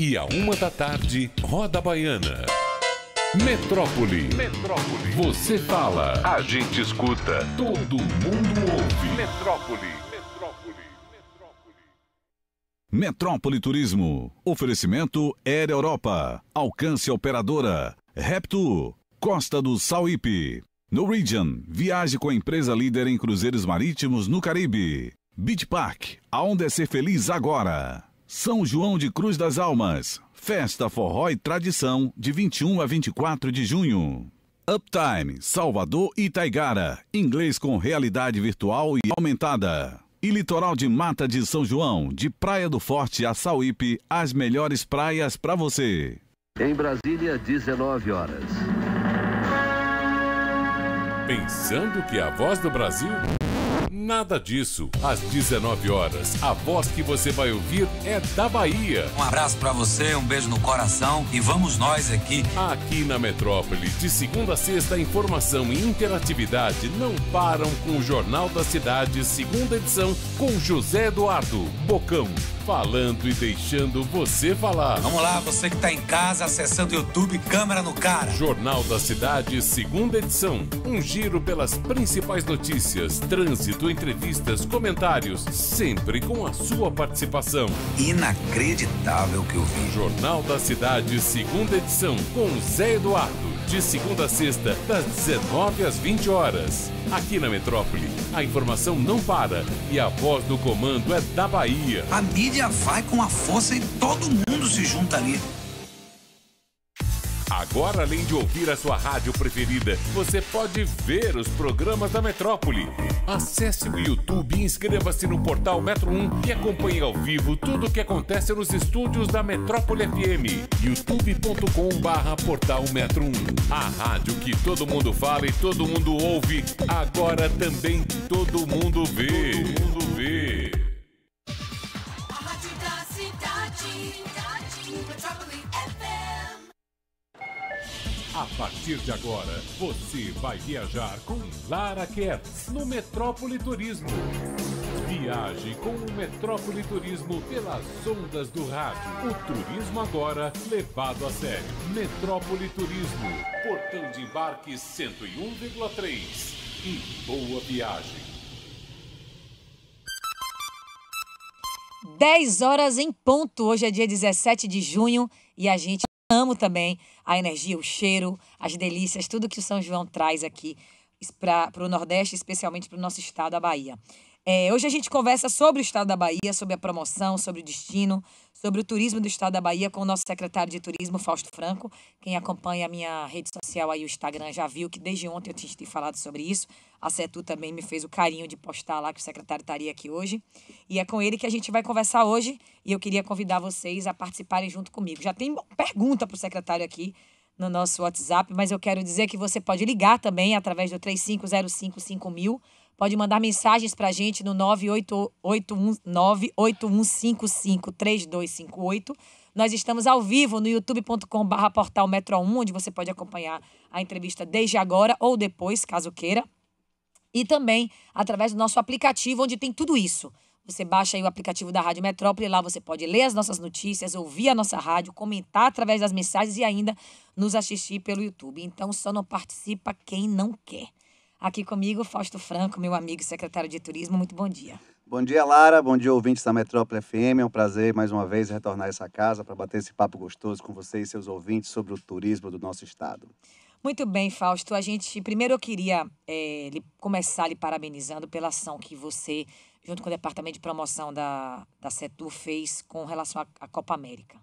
E a uma da tarde, Roda Baiana. Metrópole. Metrópole. Você fala, a gente escuta, todo mundo ouve. Metrópole. Metrópole. Metrópole, Metrópole Turismo. Oferecimento Air Europa. Alcance operadora. Repto. Costa do Sauípe. Norwegian. Viaje com a empresa líder em cruzeiros marítimos no Caribe. Beach Park. Aonde é ser feliz agora. São João de Cruz das Almas. Festa Forró e Tradição, de 21 a 24 de junho. Uptime, Salvador e Taigara. Inglês com realidade virtual e aumentada. E litoral de mata de São João, de Praia do Forte a Sauípe, as melhores praias para você. Em Brasília, 19 horas. Pensando que a voz do Brasil Nada disso. Às 19 horas, a voz que você vai ouvir é da Bahia. Um abraço para você, um beijo no coração e vamos nós aqui. Aqui na metrópole, de segunda a sexta, informação e interatividade não param com o Jornal da Cidade, segunda edição, com José Eduardo Bocão falando e deixando você falar. Vamos lá, você que está em casa acessando o YouTube, câmera no cara. Jornal da Cidade, segunda edição. Um giro pelas principais notícias, trânsito, entrevistas, comentários, sempre com a sua participação. Inacreditável que eu vi. Jornal da Cidade, segunda edição, com Zé Eduardo. De segunda a sexta, das 19 às 20 horas. Aqui na metrópole, a informação não para e a voz do comando é da Bahia. A mídia família vai com a força e todo mundo se junta ali. Agora, além de ouvir a sua rádio preferida, você pode ver os programas da Metrópole. Acesse o YouTube e inscreva-se no portal Metro 1 e acompanhe ao vivo tudo o que acontece nos estúdios da Metrópole FM. youtube.com.br portal Metro 1. A rádio que todo mundo fala e todo mundo ouve, agora também todo mundo vê. Todo mundo partir de agora, você vai viajar com Lara Kertz no Metrópole Turismo. Viaje com o Metrópole Turismo pelas ondas do rádio. O turismo agora levado a sério. Metrópole Turismo, portão de embarque 101,3. E boa viagem. 10 horas em ponto. Hoje é dia 17 de junho e a gente Amo também a energia, o cheiro, as delícias, tudo que o São João traz aqui para o Nordeste, especialmente para o nosso estado, a Bahia. É, hoje a gente conversa sobre o estado da Bahia, sobre a promoção, sobre o destino, sobre o turismo do estado da Bahia com o nosso secretário de turismo, Fausto Franco. Quem acompanha a minha rede social aí, o Instagram, já viu que desde ontem eu tinha te falado sobre isso. A CETU também me fez o carinho de postar lá que o secretário estaria aqui hoje. E é com ele que a gente vai conversar hoje e eu queria convidar vocês a participarem junto comigo. Já tem pergunta para o secretário aqui no nosso WhatsApp, mas eu quero dizer que você pode ligar também através do 35055000 Pode mandar mensagens para a gente no 981553258. Nós estamos ao vivo no youtube.com/barra portal Metro 1, onde você pode acompanhar a entrevista desde agora ou depois, caso queira. E também através do nosso aplicativo, onde tem tudo isso. Você baixa aí o aplicativo da Rádio Metrópole, lá você pode ler as nossas notícias, ouvir a nossa rádio, comentar através das mensagens e ainda nos assistir pelo YouTube. Então só não participa quem não quer. Aqui comigo, Fausto Franco, meu amigo e secretário de Turismo. Muito bom dia. Bom dia, Lara. Bom dia, ouvintes da Metrópole FM. É um prazer, mais uma vez, retornar a essa casa para bater esse papo gostoso com vocês e seus ouvintes sobre o turismo do nosso estado. Muito bem, Fausto. A gente primeiro eu queria é, começar lhe parabenizando pela ação que você, junto com o Departamento de Promoção da, da Setur, fez com relação à Copa América.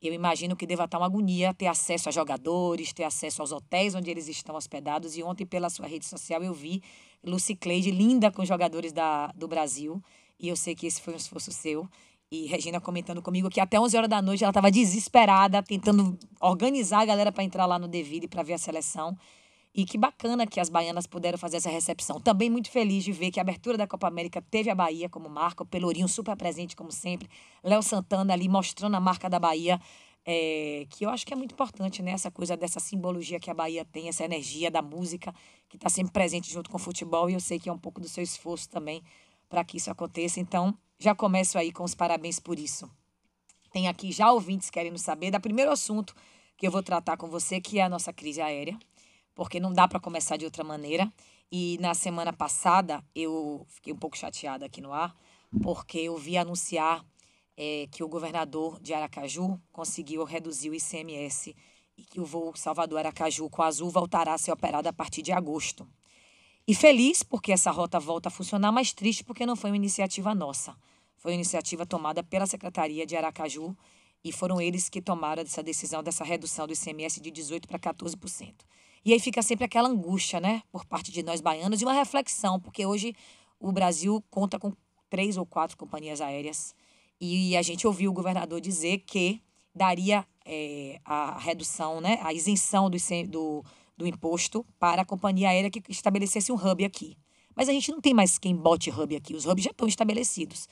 Eu imagino que deva estar uma agonia ter acesso a jogadores, ter acesso aos hotéis onde eles estão hospedados. E ontem, pela sua rede social, eu vi Lucy Cleide linda com os jogadores da, do Brasil. E eu sei que esse foi um esforço seu. E Regina comentando comigo que até 11 horas da noite ela estava desesperada, tentando organizar a galera para entrar lá no Deville para ver a seleção. E que bacana que as baianas puderam fazer essa recepção. Também muito feliz de ver que a abertura da Copa América teve a Bahia como marca, o Pelourinho super presente, como sempre. Léo Santana ali mostrando a marca da Bahia, é, que eu acho que é muito importante, né? Essa coisa dessa simbologia que a Bahia tem, essa energia da música, que está sempre presente junto com o futebol. E eu sei que é um pouco do seu esforço também para que isso aconteça. Então, já começo aí com os parabéns por isso. Tem aqui já ouvintes querendo saber do primeiro assunto que eu vou tratar com você, que é a nossa crise aérea porque não dá para começar de outra maneira. E na semana passada eu fiquei um pouco chateada aqui no ar, porque eu vi anunciar é, que o governador de Aracaju conseguiu reduzir o ICMS e que o voo Salvador-Aracaju com Azul voltará a ser operado a partir de agosto. E feliz porque essa rota volta a funcionar, mas triste porque não foi uma iniciativa nossa. Foi uma iniciativa tomada pela Secretaria de Aracaju e foram eles que tomaram essa decisão dessa redução do ICMS de 18% para 14%. E aí fica sempre aquela angústia, né, por parte de nós baianos e uma reflexão, porque hoje o Brasil conta com três ou quatro companhias aéreas e a gente ouviu o governador dizer que daria é, a redução, né, a isenção do, do, do imposto para a companhia aérea que estabelecesse um hub aqui. Mas a gente não tem mais quem bote hub aqui, os hubs já estão estabelecidos.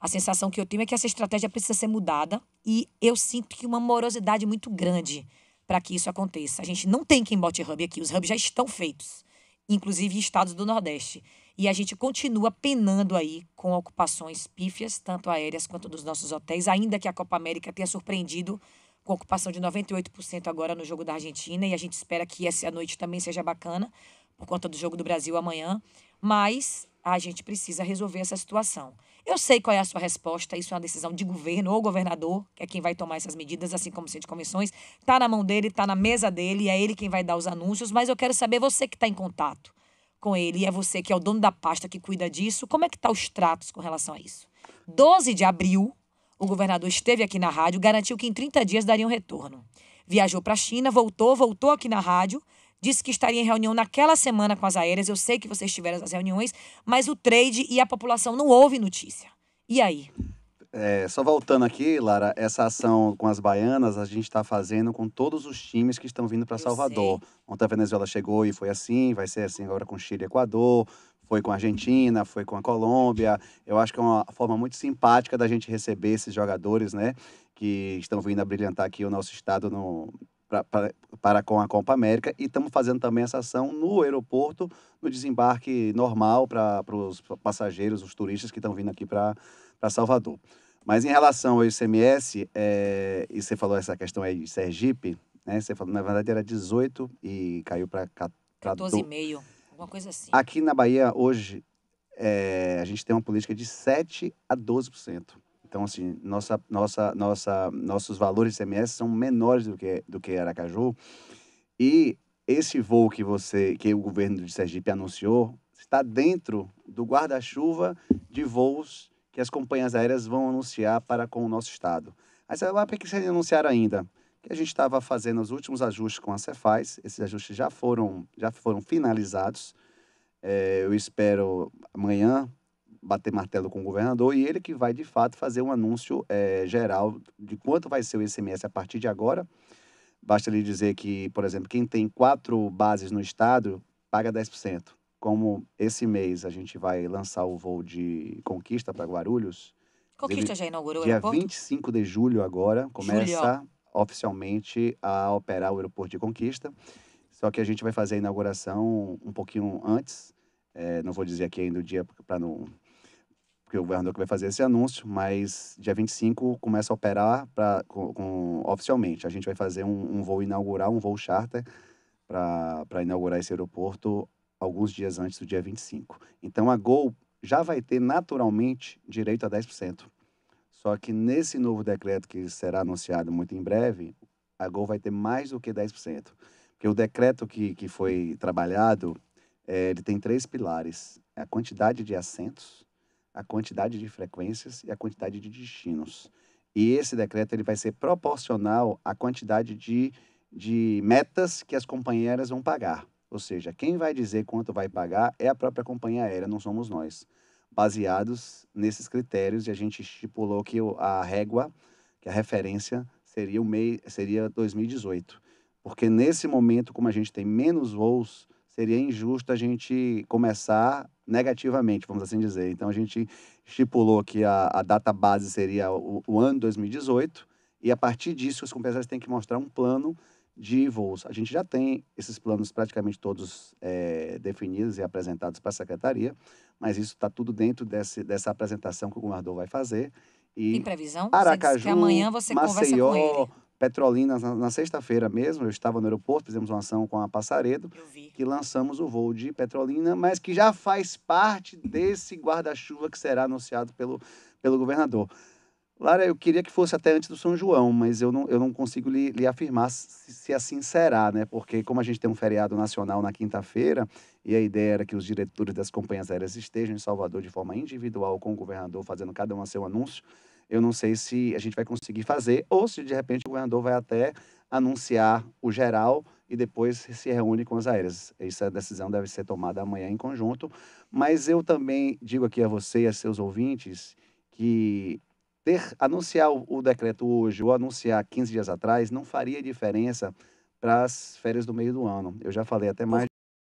A sensação que eu tenho é que essa estratégia precisa ser mudada e eu sinto que uma morosidade muito grande para que isso aconteça. A gente não tem quem bote hub aqui, os hubs já estão feitos, inclusive em estados do Nordeste. E a gente continua penando aí com ocupações pífias, tanto aéreas quanto dos nossos hotéis, ainda que a Copa América tenha surpreendido com ocupação de 98% agora no jogo da Argentina, e a gente espera que essa noite também seja bacana, por conta do jogo do Brasil amanhã, mas a gente precisa resolver essa situação. Eu sei qual é a sua resposta, isso é uma decisão de governo ou governador, que é quem vai tomar essas medidas, assim como o centro de comissões. Está na mão dele, está na mesa dele, é ele quem vai dar os anúncios, mas eu quero saber você que está em contato com ele, e é você que é o dono da pasta que cuida disso, como é que tá os tratos com relação a isso? 12 de abril, o governador esteve aqui na rádio, garantiu que em 30 dias daria um retorno. Viajou para a China, voltou, voltou aqui na rádio, disse que estaria em reunião naquela semana com as aéreas. Eu sei que vocês tiveram as reuniões, mas o trade e a população não houve notícia. E aí? É, só voltando aqui, Lara, essa ação com as baianas a gente está fazendo com todos os times que estão vindo para Salvador. Sei. Ontem a Venezuela chegou e foi assim, vai ser assim agora com Chile e Equador, foi com a Argentina, foi com a Colômbia. Eu acho que é uma forma muito simpática da gente receber esses jogadores, né? Que estão vindo a brilhantar aqui o nosso estado no, pra, pra, para com a Copa América e estamos fazendo também essa ação no aeroporto, no desembarque normal para os passageiros, os turistas que estão vindo aqui para Salvador. Mas em relação ao ICMS, é, e você falou essa questão aí de Sergipe, né? Você falou, na verdade era 18 e caiu para 14,5, alguma coisa assim. Aqui na Bahia, hoje, é, a gente tem uma política de 7 a 12%. Então, assim, nossa, nossa, nossa, nossos valores CMS são menores do que, do que Aracaju. E esse voo que você, que o governo de Sergipe anunciou, está dentro do guarda-chuva de voos que as companhias aéreas vão anunciar para com o nosso estado. mas você é vai, por que vocês anunciaram ainda? Que a gente estava fazendo os últimos ajustes com a Cefaz, esses ajustes já foram, já foram finalizados. É, eu espero amanhã bater martelo com o governador e ele que vai, de fato, fazer um anúncio é, geral de quanto vai ser o ICMS a partir de agora. Basta lhe dizer que, por exemplo, quem tem quatro bases no estado paga 10%. Como esse mês a gente vai lançar o voo de Conquista para Guarulhos. Conquista já inaugurou dia o aeroporto? Dia 25 de julho agora começa julho. oficialmente a operar o aeroporto de Conquista. Só que a gente vai fazer a inauguração um pouquinho antes. É, não vou dizer aqui ainda o dia para não porque o governador que vai fazer esse anúncio, mas dia 25 começa a operar pra, com, com oficialmente. A gente vai fazer um, um voo inaugural, um voo charter, para inaugurar esse aeroporto alguns dias antes do dia 25. Então a Gol já vai ter naturalmente direito a 10%. Só que nesse novo decreto que será anunciado muito em breve, a Gol vai ter mais do que 10%. Porque o decreto que, que foi trabalhado, é, ele tem três pilares. É a quantidade de assentos, a quantidade de frequências e a quantidade de destinos. E esse decreto ele vai ser proporcional à quantidade de, de metas que as companhias vão pagar. Ou seja, quem vai dizer quanto vai pagar é a própria companhia aérea, não somos nós. Baseados nesses critérios, e a gente estipulou que a régua, que a referência, seria, o MEI, seria 2018. Porque nesse momento, como a gente tem menos voos, seria injusto a gente começar negativamente, vamos assim dizer. Então, a gente estipulou que a, a data base seria o, o ano 2018 e, a partir disso, os compensadores têm que mostrar um plano de voos. A gente já tem esses planos praticamente todos é, definidos e apresentados para a secretaria, mas isso está tudo dentro desse, dessa apresentação que o governador vai fazer. E Tem previsão? Aracaju, você que amanhã você Maceió, conversa com ele. Petrolina, na, na sexta-feira mesmo, eu estava no aeroporto, fizemos uma ação com a Passaredo, que lançamos o voo de Petrolina, mas que já faz parte desse guarda-chuva que será anunciado pelo, pelo governador. Lara, eu queria que fosse até antes do São João, mas eu não, eu não consigo lhe, lhe afirmar se, se, assim será, né? Porque como a gente tem um feriado nacional na quinta-feira, e a ideia era que os diretores das companhias aéreas estejam em Salvador de forma individual com o governador, fazendo cada um seu anúncio, eu não sei se a gente vai conseguir fazer ou se de repente o governador vai até anunciar o geral e depois se reúne com as aéreas. Essa decisão deve ser tomada amanhã em conjunto, mas eu também digo aqui a você e a seus ouvintes que ter anunciar o, o decreto hoje ou anunciar 15 dias atrás não faria diferença para as férias do meio do ano. Eu já falei até mais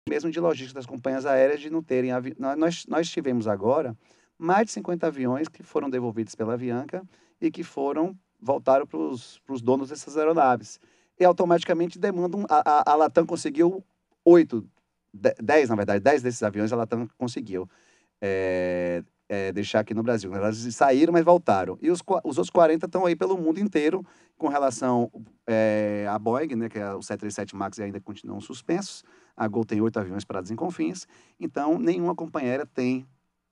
mesmo de logística das companhias aéreas de não terem avi... nós nós tivemos agora mais de 50 aviões que foram devolvidos pela Avianca e que foram voltaram para os donos dessas aeronaves. E automaticamente demandam. A, a, a Latam conseguiu oito, dez, na verdade, dez desses aviões a Latam conseguiu é, é, deixar aqui no Brasil. Elas saíram, mas voltaram. E os, os outros 40 estão aí pelo mundo inteiro com relação é, à Boeing, né, que é o 737 MAX ainda continuam suspensos. A Gol tem oito aviões parados em confins. Então, nenhuma companheira tem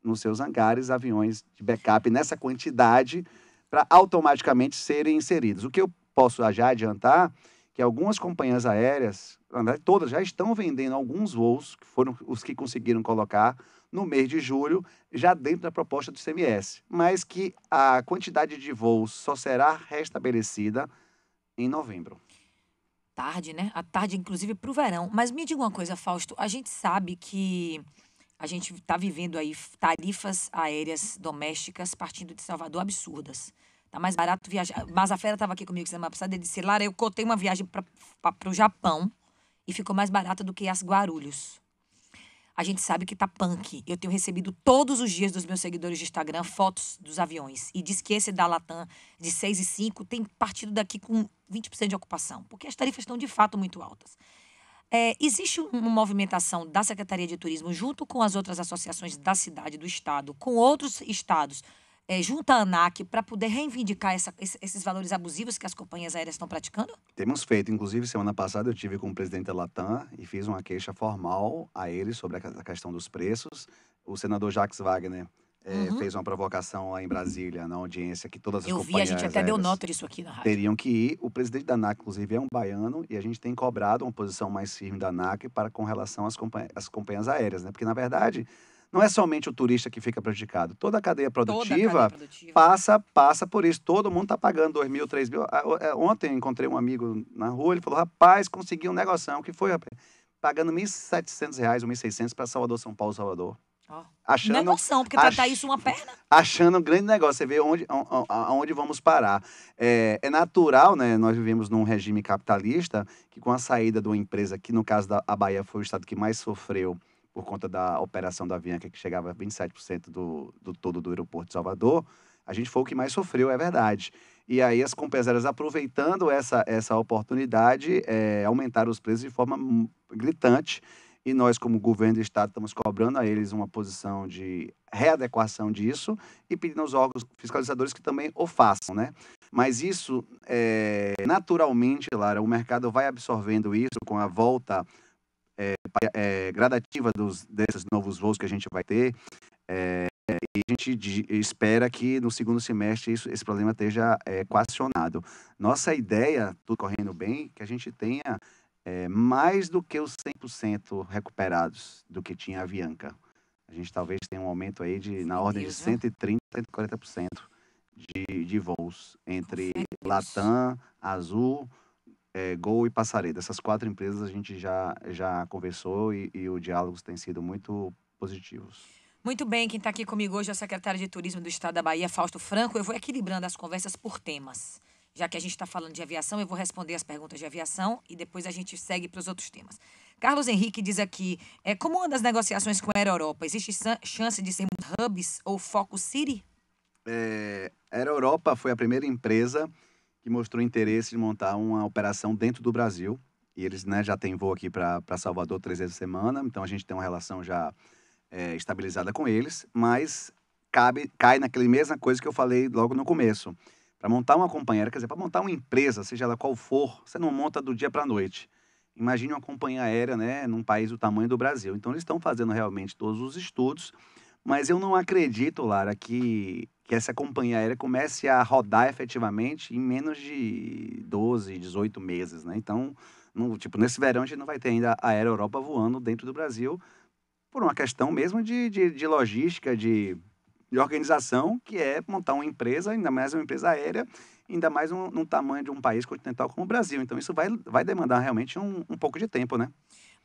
nos seus hangares aviões de backup nessa quantidade para automaticamente serem inseridos. O que eu posso já adiantar que algumas companhias aéreas, todas já estão vendendo alguns voos, que foram os que conseguiram colocar no mês de julho, já dentro da proposta do CMS, mas que a quantidade de voos só será restabelecida em novembro. Tarde, né? A tarde, inclusive, para o verão. Mas me diga uma coisa, Fausto. A gente sabe que a gente está vivendo aí tarifas aéreas domésticas partindo de Salvador absurdas. Tá mais barato viajar. Mas a Fera estava aqui comigo semana passada e disse: Lara, eu cotei uma viagem para o Japão e ficou mais barata do que as Guarulhos. A gente sabe que tá punk. Eu tenho recebido todos os dias dos meus seguidores de Instagram fotos dos aviões. E diz que esse da Latam de 6 e 5 tem partido daqui com 20% de ocupação, porque as tarifas estão de fato muito altas. É, existe uma movimentação da Secretaria de Turismo junto com as outras associações da cidade, do estado, com outros estados, é, junto à ANAC, para poder reivindicar essa, esses valores abusivos que as companhias aéreas estão praticando? Temos feito. Inclusive, semana passada eu tive com o presidente da Latam e fiz uma queixa formal a ele sobre a questão dos preços. O senador Jacques Wagner é, uhum. fez uma provocação lá em Brasília, na audiência, que todas as Eu companhias vi, a gente até deu nota disso aqui na rádio. Teriam que ir. O presidente da ANAC, inclusive, é um baiano e a gente tem cobrado uma posição mais firme da ANAC para, com relação às, companhias, às companhias aéreas, né? Porque, na verdade, não é somente o turista que fica prejudicado. Toda a cadeia produtiva, a cadeia produtiva. passa passa por isso. Todo mundo está pagando 2 mil, 3 mil. Ah, é, ontem encontrei um amigo na rua, ele falou, rapaz, consegui um negocinho. O que foi, rapaz? Pagando R$ 1.700, R$ 1.600 para Salvador, São Paulo, Salvador. Achando, Negociação, porque ach... isso uma perna. Achando um grande negócio, você vê onde, aonde vamos parar. É, é, natural, né? Nós vivemos num regime capitalista que, com a saída de uma empresa, que no caso da Bahia foi o estado que mais sofreu por conta da operação da Avianca, que chegava a 27% do, do todo do aeroporto de Salvador, a gente foi o que mais sofreu, é verdade. E aí as compensadoras, aproveitando essa, essa oportunidade, é, aumentaram os preços de forma gritante e nós, como governo do Estado, estamos cobrando a eles uma posição de readequação disso e pedindo aos órgãos fiscalizadores que também o façam, né? Mas isso, é, naturalmente, Lara, o mercado vai absorvendo isso com a volta é, é, gradativa dos, desses novos voos que a gente vai ter. É, e a gente espera que no segundo semestre isso, esse problema esteja é, equacionado. Nossa ideia, tudo correndo bem, que a gente tenha é, mais do que os 100% recuperados do que tinha a Avianca. A gente talvez tenha um aumento aí de, na ordem de 130%, 140% de, de voos entre Latam, Azul, é, Gol e Passareda. Essas quatro empresas a gente já, já conversou e, e o diálogo tem sido muito positivo. Muito bem, quem está aqui comigo hoje é o secretário de Turismo do Estado da Bahia, Fausto Franco. Eu vou equilibrando as conversas por temas já que a gente está falando de aviação, eu vou responder as perguntas de aviação e depois a gente segue para os outros temas. Carlos Henrique diz aqui: é, como anda as negociações com a Aero Europa? Existe chance de sermos hubs ou foco city? É, a Aero Europa foi a primeira empresa que mostrou interesse em montar uma operação dentro do Brasil. E eles né, já têm voo aqui para Salvador três vezes por semana, então a gente tem uma relação já é, estabilizada com eles, mas cabe, cai naquela mesma coisa que eu falei logo no começo para montar uma companheira, quer dizer, para montar uma empresa, seja ela qual for, você não monta do dia para a noite. Imagine uma companhia aérea, né, num país do tamanho do Brasil. Então, eles estão fazendo realmente todos os estudos, mas eu não acredito, Lara, que, que essa companhia aérea comece a rodar efetivamente em menos de 12, 18 meses, né? Então, no, tipo, nesse verão a gente não vai ter ainda a Aero Europa voando dentro do Brasil por uma questão mesmo de, de, de logística, de de organização, que é montar uma empresa, ainda mais uma empresa aérea, ainda mais um, no tamanho de um país continental como o Brasil. Então, isso vai, vai demandar realmente um, um pouco de tempo, né?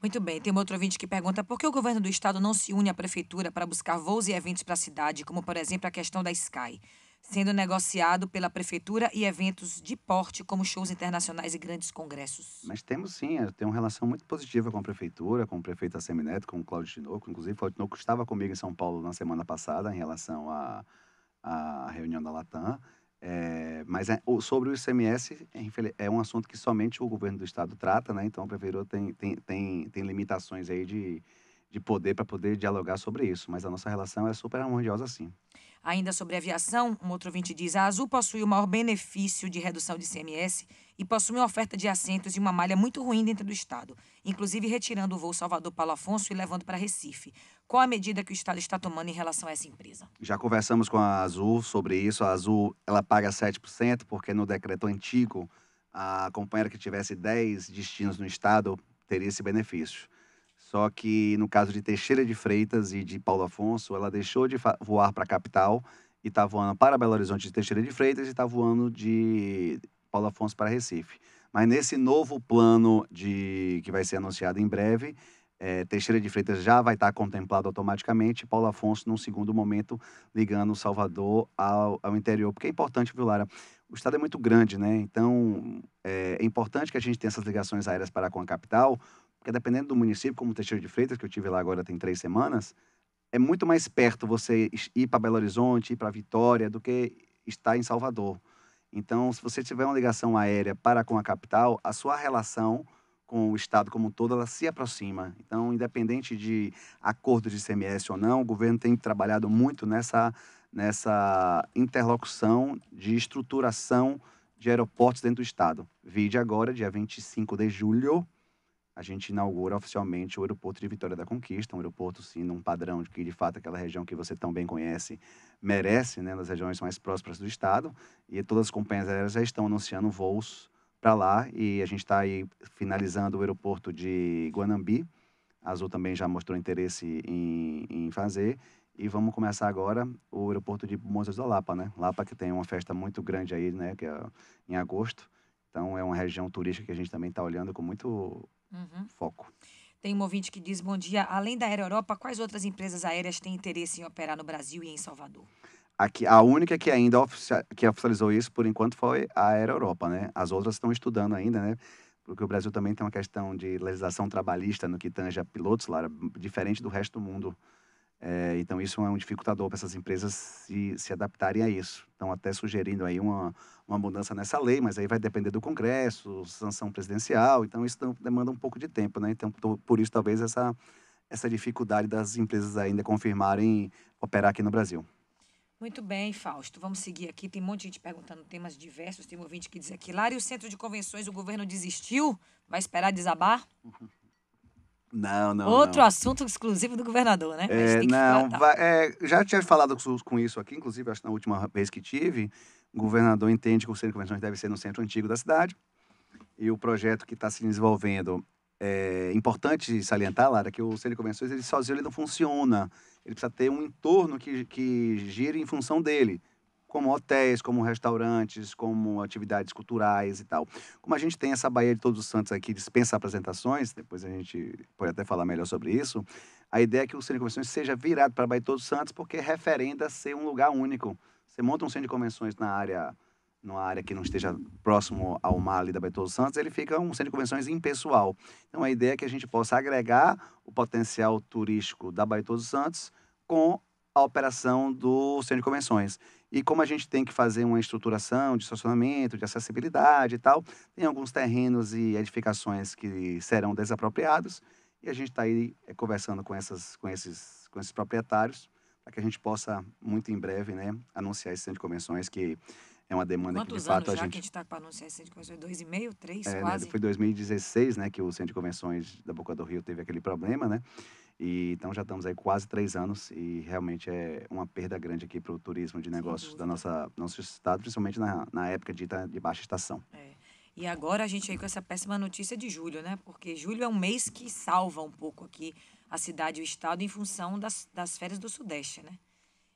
Muito bem, tem um outro ouvinte que pergunta por que o governo do estado não se une à prefeitura para buscar voos e eventos para a cidade, como, por exemplo, a questão da Sky sendo negociado pela prefeitura e eventos de porte, como shows internacionais e grandes congressos. Mas temos sim, tem uma relação muito positiva com a prefeitura, com o prefeito Assemineto, com o Cláudio Tinoco. Inclusive, o Cláudio Tinoco estava comigo em São Paulo na semana passada em relação à, à reunião da Latam. É, mas é, sobre o ICMS, é um assunto que somente o governo do estado trata, né? Então, a prefeitura tem, tem, tem, tem limitações aí de, de poder para poder dialogar sobre isso. Mas a nossa relação é super harmoniosa, sim. Ainda sobre aviação, um outro ouvinte diz: a Azul possui o maior benefício de redução de CMS e possui uma oferta de assentos e uma malha muito ruim dentro do Estado, inclusive retirando o voo Salvador Paulo Afonso e levando para Recife. Qual a medida que o Estado está tomando em relação a essa empresa? Já conversamos com a Azul sobre isso. A Azul ela paga 7%, porque no decreto antigo, a companheira que tivesse 10 destinos no Estado teria esse benefício. Só que no caso de Teixeira de Freitas e de Paulo Afonso, ela deixou de voar para a capital e está voando para Belo Horizonte de Teixeira de Freitas e está voando de Paulo Afonso para Recife. Mas nesse novo plano de que vai ser anunciado em breve, é, Teixeira de Freitas já vai estar tá contemplado automaticamente, Paulo Afonso, num segundo momento, ligando Salvador ao, ao interior. Porque é importante, viu, Lara? O estado é muito grande, né? Então, é, é importante que a gente tenha essas ligações aéreas para com a capital, porque dependendo do município, como Teixeira de Freitas, que eu tive lá agora tem três semanas, é muito mais perto você ir para Belo Horizonte, ir para Vitória, do que estar em Salvador. Então, se você tiver uma ligação aérea para com a capital, a sua relação com o Estado como um todo, ela se aproxima. Então, independente de acordo de ICMS ou não, o governo tem trabalhado muito nessa, nessa interlocução de estruturação de aeroportos dentro do Estado. Vide agora, dia 25 de julho, a gente inaugura oficialmente o aeroporto de Vitória da Conquista, um aeroporto, sim, num padrão de que, de fato, aquela região que você tão bem conhece merece, né, nas regiões mais próximas do estado, e todas as companhias aéreas já estão anunciando voos para lá, e a gente está aí finalizando o aeroporto de Guanambi, a Azul também já mostrou interesse em, em fazer, e vamos começar agora o aeroporto de Montes da Lapa, né? Lapa que tem uma festa muito grande aí, né? Que é em agosto. Então é uma região turística que a gente também está olhando com muito Uhum. Foco. Tem um ouvinte que diz: Bom dia, além da Aero Europa, quais outras empresas aéreas têm interesse em operar no Brasil e em Salvador? Aqui, a única que ainda que oficializou isso por enquanto foi a Aero Europa, né? As outras estão estudando ainda, né? Porque o Brasil também tem uma questão de legislação trabalhista no que tange a pilotos, lá diferente do resto do mundo. É, então, isso é um dificultador para essas empresas se, se adaptarem a isso. Estão até sugerindo aí uma, uma mudança nessa lei, mas aí vai depender do Congresso, sanção presidencial, então isso demanda um pouco de tempo, né? Então, por isso, talvez, essa, essa dificuldade das empresas ainda confirmarem operar aqui no Brasil. Muito bem, Fausto. Vamos seguir aqui. Tem um monte de gente perguntando temas diversos. Tem um ouvinte que diz aqui, Lá e o centro de convenções, o governo desistiu? Vai esperar desabar? Uhum. Não, não. Outro não. assunto exclusivo do governador, né? É, não, vai, é, já tinha falado com isso aqui, inclusive, acho que na última vez que tive. O governador entende que o centro de convenções deve ser no centro antigo da cidade. E o projeto que está se desenvolvendo é importante salientar, Lara, que o centro de convenções ele sozinho ele não funciona. Ele precisa ter um entorno que, que gire em função dele como hotéis, como restaurantes, como atividades culturais e tal. Como a gente tem essa Baía de Todos os Santos aqui, dispensa apresentações, depois a gente pode até falar melhor sobre isso, a ideia é que o Centro de Convenções seja virado para a Baía de Todos os Santos, porque é referenda ser um lugar único. Você monta um Centro de Convenções na área numa área que não esteja próximo ao mar ali da Baía de Todos os Santos, ele fica um centro de convenções impessoal. Então, a ideia é que a gente possa agregar o potencial turístico da Baía de Todos os Santos com a operação do centro de convenções. E como a gente tem que fazer uma estruturação de estacionamento, de acessibilidade e tal, tem alguns terrenos e edificações que serão desapropriados. E a gente está aí é, conversando com, essas, com, esses, com esses proprietários para que a gente possa, muito em breve, né, anunciar esse centro de convenções que é uma demanda Quantos que, de fato, a gente... já que a gente está para anunciar esse centro de convenções? Dois e meio, três, é, né, quase? Né, foi 2016, né, que o centro de convenções da Boca do Rio teve aquele problema, né? E, então já estamos aí quase três anos e realmente é uma perda grande aqui para o turismo de negócios da nossa nosso estado, principalmente na, na época dita de, baixa estação. É. E agora a gente aí com essa péssima notícia de julho, né? Porque julho é um mês que salva um pouco aqui a cidade e o estado em função das, das férias do Sudeste, né?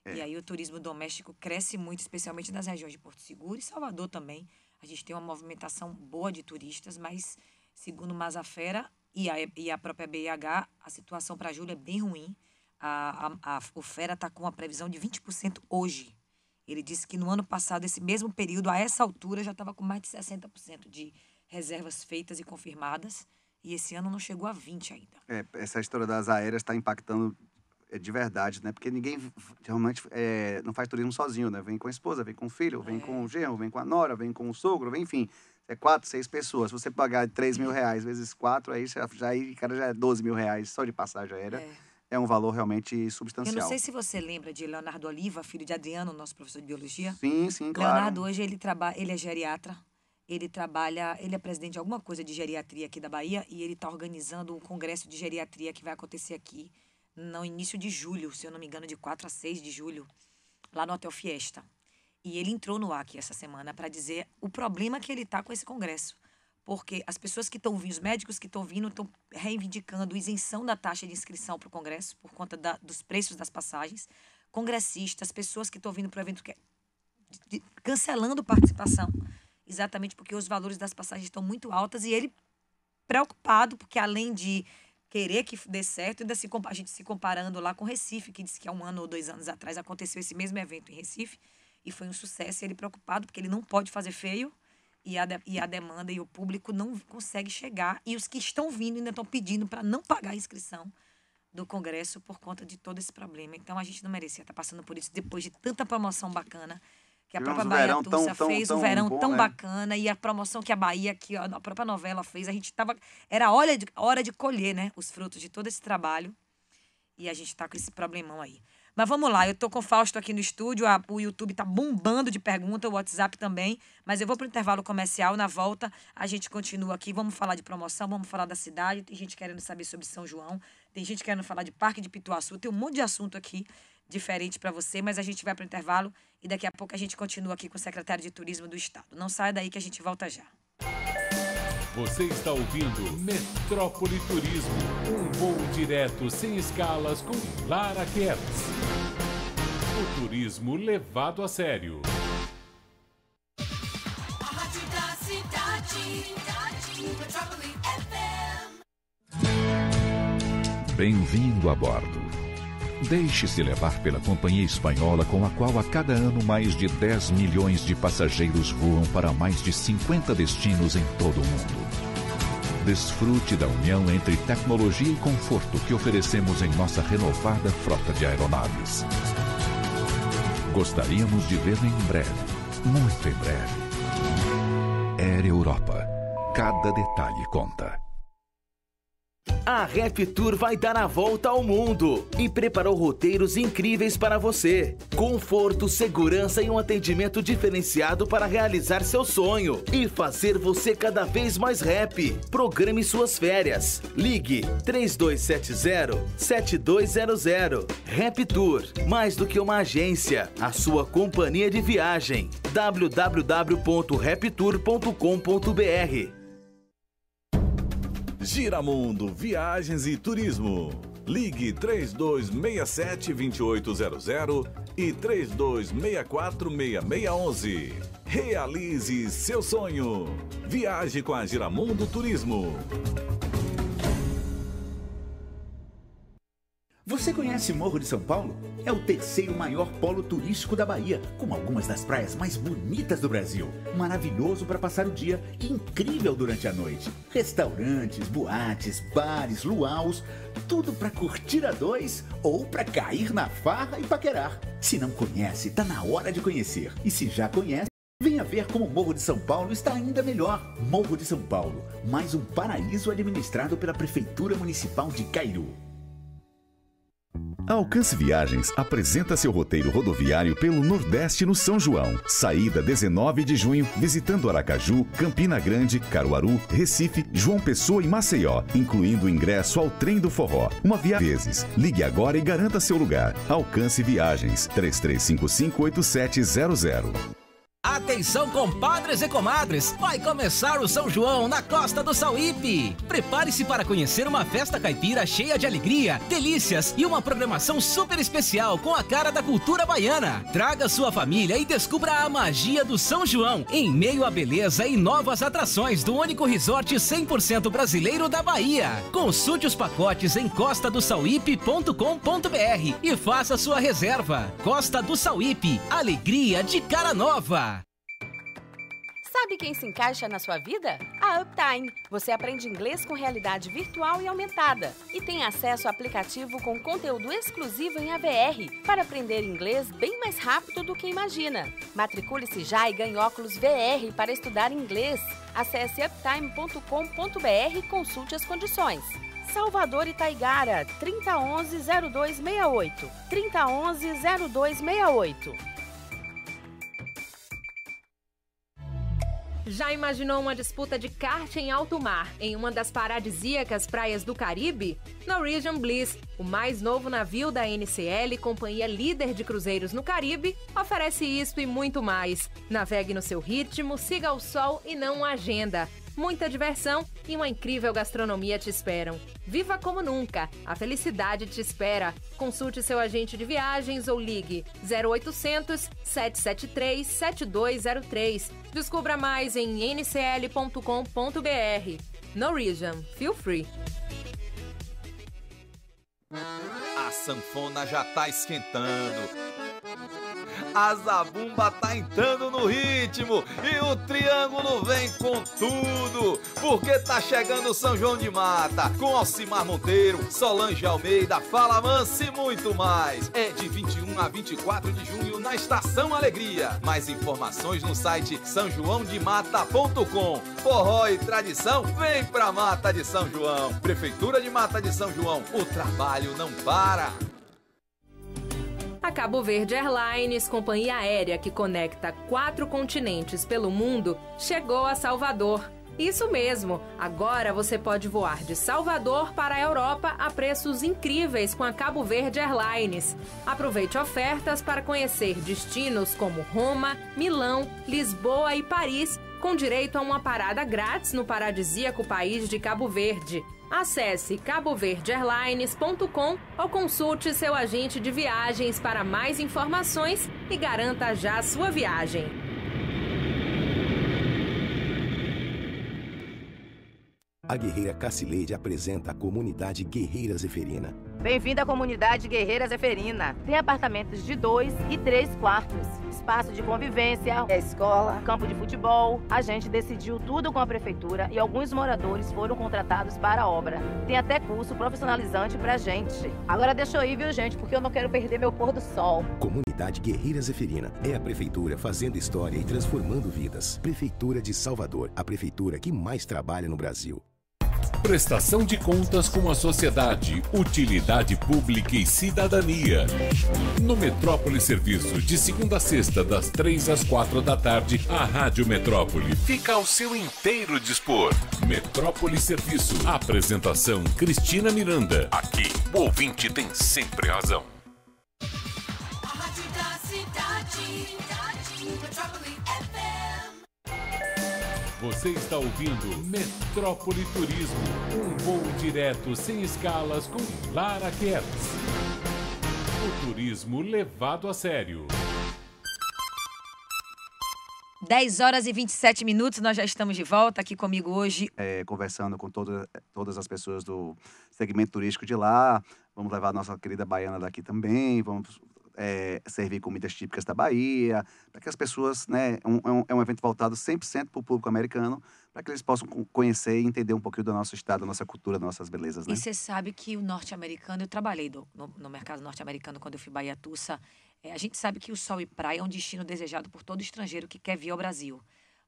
É. E aí o turismo doméstico cresce muito, especialmente nas regiões de Porto Seguro e Salvador também. A gente tem uma movimentação boa de turistas, mas segundo Mazafera, e a, e a própria BIH, a situação para julho é bem ruim. A, a, a, o Fera está com uma previsão de 20% hoje. Ele disse que no ano passado, esse mesmo período, a essa altura, já estava com mais de 60% de reservas feitas e confirmadas. E esse ano não chegou a 20 ainda. É, essa história das aéreas está impactando é, de verdade, né? Porque ninguém realmente é, não faz turismo sozinho, né? Vem com a esposa, vem com o filho, vem é. com o genro, vem com a nora, vem com o sogro, vem, enfim é quatro, seis pessoas. Se você pagar 3 mil reais vezes quatro, aí o já, aí, cara, já é 12 mil reais só de passagem aérea. É. É um valor realmente substancial. Eu não sei se você lembra de Leonardo Oliva, filho de Adriano, nosso professor de biologia. Sim, sim, claro. Leonardo hoje ele trabalha, ele é geriatra. Ele trabalha, ele é presidente de alguma coisa de geriatria aqui da Bahia e ele está organizando um congresso de geriatria que vai acontecer aqui no início de julho, se eu não me engano, de 4 a 6 de julho, lá no Hotel Fiesta. E ele entrou no aqui essa semana para dizer o problema que ele está com esse Congresso. Porque as pessoas que estão vindo, os médicos que estão vindo, estão reivindicando isenção da taxa de inscrição para o Congresso por conta da, dos preços das passagens. Congressistas, pessoas que estão vindo para o evento que, é de, de, cancelando participação, exatamente porque os valores das passagens estão muito altas e ele preocupado, porque além de querer que dê certo, ainda se, a gente se comparando lá com Recife, que disse que há um ano ou dois anos atrás aconteceu esse mesmo evento em Recife e foi um sucesso. Ele preocupado porque ele não pode fazer feio e a, de, e a demanda e o público não consegue chegar e os que estão vindo ainda estão pedindo para não pagar a inscrição do Congresso por conta de todo esse problema. Então a gente não merecia estar passando por isso depois de tanta promoção bacana que a Tivemos própria Bahia Tursa tão, fez, tão, um verão bom, tão né? bacana e a promoção que a Bahia, que a própria novela fez, a gente tava era hora de, hora de colher, né, os frutos de todo esse trabalho e a gente está com esse problemão aí. Mas vamos lá, eu tô com o Fausto aqui no estúdio, a, o YouTube tá bombando de perguntas o WhatsApp também, mas eu vou pro intervalo comercial, na volta a gente continua aqui, vamos falar de promoção, vamos falar da cidade, tem gente querendo saber sobre São João, tem gente querendo falar de Parque de Pituaçu, tem um monte de assunto aqui diferente para você, mas a gente vai pro intervalo e daqui a pouco a gente continua aqui com o secretário de Turismo do Estado. Não saia daí que a gente volta já. Você está ouvindo Metrópole Turismo, um voo direto sem escalas com Lara Kertz. O turismo levado a sério. Bem-vindo a bordo. Deixe-se levar pela companhia espanhola com a qual a cada ano mais de 10 milhões de passageiros voam para mais de 50 destinos em todo o mundo. Desfrute da união entre tecnologia e conforto que oferecemos em nossa renovada frota de aeronaves. Gostaríamos de vê la em breve, muito em breve. Air Europa. Cada detalhe conta. A Rap Tour vai dar a volta ao mundo e preparou roteiros incríveis para você. Conforto, segurança e um atendimento diferenciado para realizar seu sonho e fazer você cada vez mais rap. Programe suas férias. Ligue 3270-7200. Rap Tour, mais do que uma agência, a sua companhia de viagem. www.raptour.com.br Giramundo Viagens e Turismo. Ligue 3267-2800 e 3264-6611. Realize seu sonho. Viaje com a Giramundo Turismo. Você conhece Morro de São Paulo? É o terceiro maior polo turístico da Bahia, com algumas das praias mais bonitas do Brasil. Maravilhoso para passar o dia e incrível durante a noite. Restaurantes, boates, bares, luaus, tudo para curtir a dois ou para cair na farra e paquerar. Se não conhece, tá na hora de conhecer. E se já conhece, Venha ver como o Morro de São Paulo está ainda melhor. Morro de São Paulo, mais um paraíso administrado pela Prefeitura Municipal de Cairu. Alcance Viagens apresenta seu roteiro rodoviário pelo Nordeste no São João. Saída 19 de junho, visitando Aracaju, Campina Grande, Caruaru, Recife, João Pessoa e Maceió, incluindo o ingresso ao Trem do Forró. Uma viagem. Ligue agora e garanta seu lugar. Alcance Viagens 33558700. Atenção, compadres e comadres! Vai começar o São João na costa do Sauípe! Prepare-se para conhecer uma festa caipira cheia de alegria, delícias e uma programação super especial com a cara da cultura baiana. Traga sua família e descubra a magia do São João em meio à beleza e novas atrações do único resort 100% brasileiro da Bahia. Consulte os pacotes em costadosauípe.com.br e faça sua reserva. Costa do Sauípe, alegria de cara nova! Sabe quem se encaixa na sua vida? A Uptime. Você aprende inglês com realidade virtual e aumentada e tem acesso a aplicativo com conteúdo exclusivo em AVR para aprender inglês bem mais rápido do que imagina. Matricule-se já e ganhe óculos VR para estudar inglês. Acesse uptime.com.br e consulte as condições. Salvador Itaigara, 3011-0268. 3011-0268. Já imaginou uma disputa de kart em alto mar em uma das paradisíacas praias do Caribe? Norwegian Bliss, o mais novo navio da NCL, companhia líder de cruzeiros no Caribe, oferece isso e muito mais. Navegue no seu ritmo, siga o sol e não a agenda muita diversão e uma incrível gastronomia te esperam. Viva como nunca, a felicidade te espera. Consulte seu agente de viagens ou ligue 0800 773 7203. Descubra mais em ncl.com.br. Norwegian, feel free. A sanfona já tá esquentando a Zabumba tá entrando no ritmo e o Triângulo vem com tudo, porque tá chegando São João de Mata, com Alcimar Monteiro, Solange Almeida, Fala Manso e muito mais. É de 21 a 24 de junho na Estação Alegria. Mais informações no site sãojoãodemata.com. Forró e tradição, vem pra Mata de São João. Prefeitura de Mata de São João, o trabalho não para. A Cabo Verde Airlines, companhia aérea que conecta quatro continentes pelo mundo, chegou a Salvador. Isso mesmo! Agora você pode voar de Salvador para a Europa a preços incríveis com a Cabo Verde Airlines. Aproveite ofertas para conhecer destinos como Roma, Milão, Lisboa e Paris, com direito a uma parada grátis no paradisíaco país de Cabo Verde. Acesse caboverdeairlines.com ou consulte seu agente de viagens para mais informações e garanta já sua viagem. A guerreira Cassileide apresenta a comunidade Guerreira Zeferina. bem vinda à comunidade Guerreira Zeferina. Tem apartamentos de dois e três quartos, espaço de convivência, é escola, campo de futebol. A gente decidiu tudo com a prefeitura e alguns moradores foram contratados para a obra. Tem até curso profissionalizante pra gente. Agora deixa eu ir, viu, gente, porque eu não quero perder meu pôr do sol. Comunidade Guerreira Zeferina é a prefeitura fazendo história e transformando vidas. Prefeitura de Salvador, a prefeitura que mais trabalha no Brasil. Prestação de contas com a sociedade, utilidade pública e cidadania. No Metrópole Serviço, de segunda a sexta, das três às quatro da tarde, a Rádio Metrópole fica ao seu inteiro dispor. Metrópole Serviço. Apresentação Cristina Miranda. Aqui, o ouvinte tem sempre razão. Você está ouvindo Metrópole Turismo, um voo direto sem escalas com Lara Kertz. O turismo levado a sério. 10 horas e 27 minutos, nós já estamos de volta aqui comigo hoje. É, conversando com todo, todas as pessoas do segmento turístico de lá. Vamos levar a nossa querida baiana daqui também. Vamos é, servir comidas típicas da Bahia, para que as pessoas, né, é é um, é um evento voltado 100% para o público americano, para que eles possam conhecer e entender um pouquinho do nosso estado, da nossa cultura, das nossas belezas, né? E você sabe que o norte-americano, eu trabalhei do, no, no, mercado norte-americano quando eu fui Bahia Tussa, é, a gente sabe que o sol e praia é um destino desejado por todo estrangeiro que quer vir ao Brasil.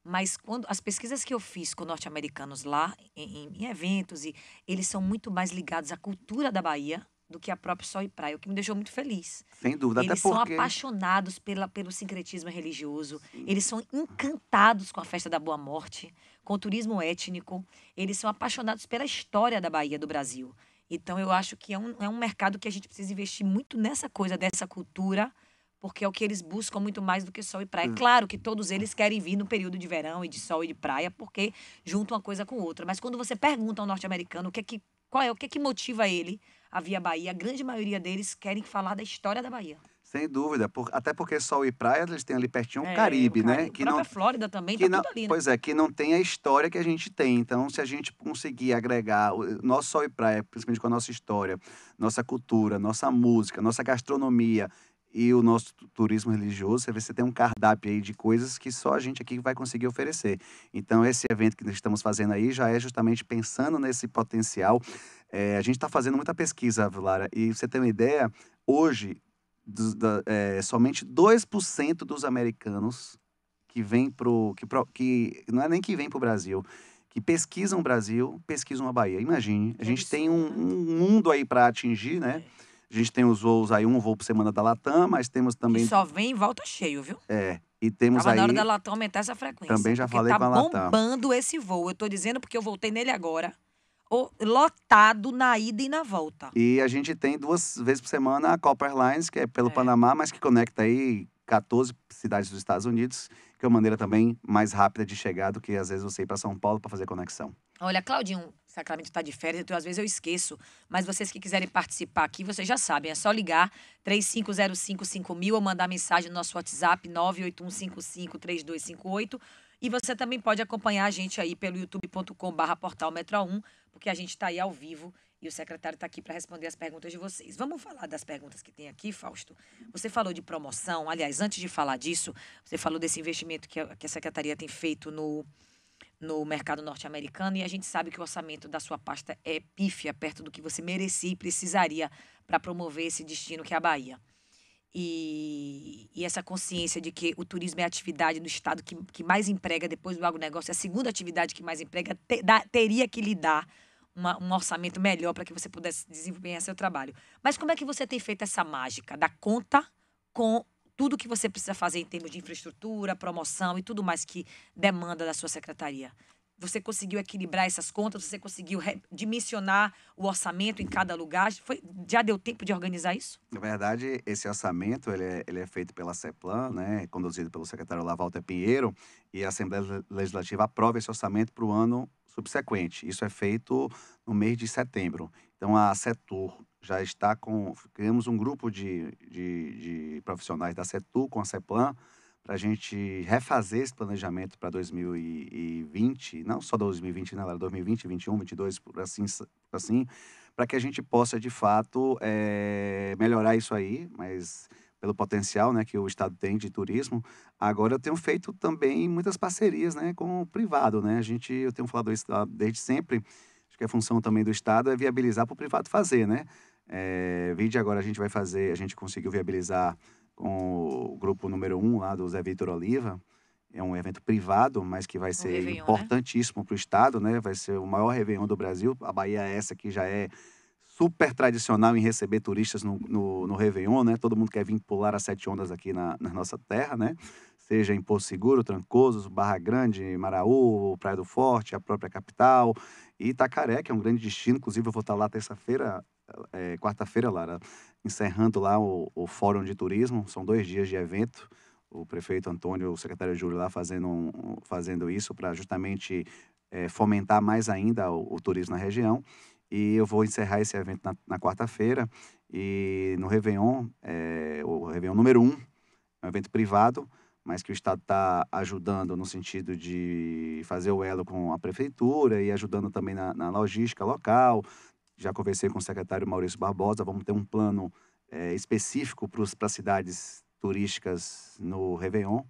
Mas quando as pesquisas que eu fiz com norte-americanos lá, em, em, em eventos, e eles são muito mais ligados à cultura da Bahia, do que a própria Sol e Praia, o que me deixou muito feliz. Sem dúvida, Eles até porque... são apaixonados pela, pelo sincretismo religioso, Sim. eles são encantados com a festa da Boa Morte, com o turismo étnico, eles são apaixonados pela história da Bahia, do Brasil. Então, eu acho que é um, é um mercado que a gente precisa investir muito nessa coisa, dessa cultura, porque é o que eles buscam muito mais do que sol e praia. É hum. Claro que todos eles querem vir no período de verão e de sol e de praia, porque juntam uma coisa com outra. Mas quando você pergunta ao norte-americano o que é que, qual é, o que é que motiva ele a Via Bahia, a grande maioria deles querem falar da história da Bahia. Sem dúvida, por, até porque sol e praia eles têm ali pertinho é, o Caribe, o Caribe, né? Que não, Flórida também que tá não, tudo ali, né? Pois é, que não tem a história que a gente tem. Então, se a gente conseguir agregar o nosso sol e praia, principalmente com a nossa história, nossa cultura, nossa música, nossa gastronomia e o nosso turismo religioso, você vê você tem um cardápio aí de coisas que só a gente aqui vai conseguir oferecer. Então, esse evento que nós estamos fazendo aí já é justamente pensando nesse potencial é, a gente está fazendo muita pesquisa, Vilara, e você tem uma ideia, hoje, dos, da, é, somente 2% dos americanos que vem pro que, que não é nem que vem para o Brasil, que pesquisam o Brasil, pesquisam a Bahia. Imagine, a gente tem um, um mundo aí para atingir, né? É. A gente tem os voos aí, um voo por semana da Latam, mas temos também. só vem e volta cheio, viu? É. E temos Tava aí. na hora da Latam aumentar essa frequência. Também já falei tá com a Latam. bombando esse voo. Eu tô dizendo porque eu voltei nele agora lotado na ida e na volta. E a gente tem duas vezes por semana a Copper Lines, que é pelo é. Panamá, mas que conecta aí 14 cidades dos Estados Unidos, que é uma maneira também mais rápida de chegar do que às vezes você ir para São Paulo para fazer conexão. Olha, Claudinho, Sacramento está de férias, então às vezes eu esqueço. Mas vocês que quiserem participar aqui, vocês já sabem. É só ligar 3505 5000 ou mandar mensagem no nosso WhatsApp 981553258 e você também pode acompanhar a gente aí pelo youtubecom portal Metro 1, porque a gente está aí ao vivo e o secretário está aqui para responder as perguntas de vocês. Vamos falar das perguntas que tem aqui, Fausto. Você falou de promoção, aliás, antes de falar disso, você falou desse investimento que a, que a secretaria tem feito no, no mercado norte-americano e a gente sabe que o orçamento da sua pasta é pífia, perto do que você merecia e precisaria para promover esse destino que é a Bahia. E, e, essa consciência de que o turismo é a atividade do Estado que, que mais emprega depois do agronegócio, é a segunda atividade que mais emprega, te, teria que lhe dar uma, um orçamento melhor para que você pudesse desenvolver seu trabalho. Mas como é que você tem feito essa mágica da conta com tudo que você precisa fazer em termos de infraestrutura, promoção e tudo mais que demanda da sua secretaria? você conseguiu equilibrar essas contas, você conseguiu dimensionar o orçamento em cada lugar. Foi, já deu tempo de organizar isso? Na verdade, esse orçamento ele é, ele é feito pela CEPLAN, né, é conduzido pelo secretário Lavalter Pinheiro, e a Assembleia Legislativa aprova esse orçamento para o ano subsequente. Isso é feito no mês de setembro. Então, a Setur já está com. Criamos um grupo de, de, de profissionais da Setur com a CEPLAN para a gente refazer esse planejamento para 2020, não só 2020, né, 2020, 2021, 2022, por assim, assim para que a gente possa, de fato, é, melhorar isso aí, mas pelo potencial né, que o Estado tem de turismo. Agora eu tenho feito também muitas parcerias né, com o privado. Né? A gente, eu tenho falado isso desde sempre, acho que a é função também do Estado é viabilizar para o privado fazer. Né? É, agora a gente vai fazer, a gente conseguiu viabilizar com o grupo número um lá do Zé Vitor Oliva. É um evento privado, mas que vai é ser um né? importantíssimo né? para o Estado, né? Vai ser o maior Réveillon do Brasil. A Bahia é essa que já é super tradicional em receber turistas no, no, no Réveillon, né? Todo mundo quer vir pular as sete ondas aqui na, na nossa terra, né? Seja em Poço Seguro, Trancosos, Barra Grande, Maraú, Praia do Forte, a própria capital. E Itacaré, que é um grande destino. Inclusive, eu vou estar lá terça-feira é, quarta-feira, Lara, né? encerrando lá o, o, Fórum de Turismo. São dois dias de evento. O prefeito Antônio, o secretário Júlio lá fazendo, fazendo isso para justamente é, fomentar mais ainda o, o, turismo na região. E eu vou encerrar esse evento na, na quarta-feira. E no Réveillon, é, o Réveillon número um, é um evento privado, mas que o Estado está ajudando no sentido de fazer o elo com a prefeitura e ajudando também na, na logística local, já conversei com o secretário Maurício Barbosa, vamos ter um plano é, específico para cidades turísticas no Réveillon,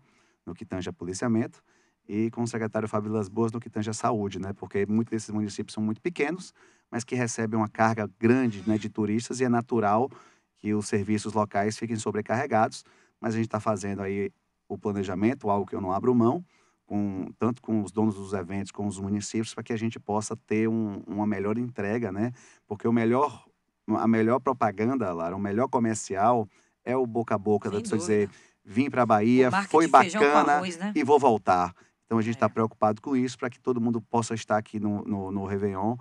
no que tange a policiamento, e com o secretário Fábio Las Boas no que tange a saúde, né? Porque muitos desses municípios são muito pequenos, mas que recebem uma carga grande né, de turistas e é natural que os serviços locais fiquem sobrecarregados, mas a gente está fazendo aí o planejamento, algo que eu não abro mão, com, tanto com os donos dos eventos, com os municípios, para que a gente possa ter um, uma melhor entrega, né? Porque o melhor, a melhor propaganda, Lara, o melhor comercial é o boca a boca né? da pessoa dizer vim para a Bahia, foi bacana arroz, né? e vou voltar. Então a gente está é. Tá preocupado com isso para que todo mundo possa estar aqui no, no, no Réveillon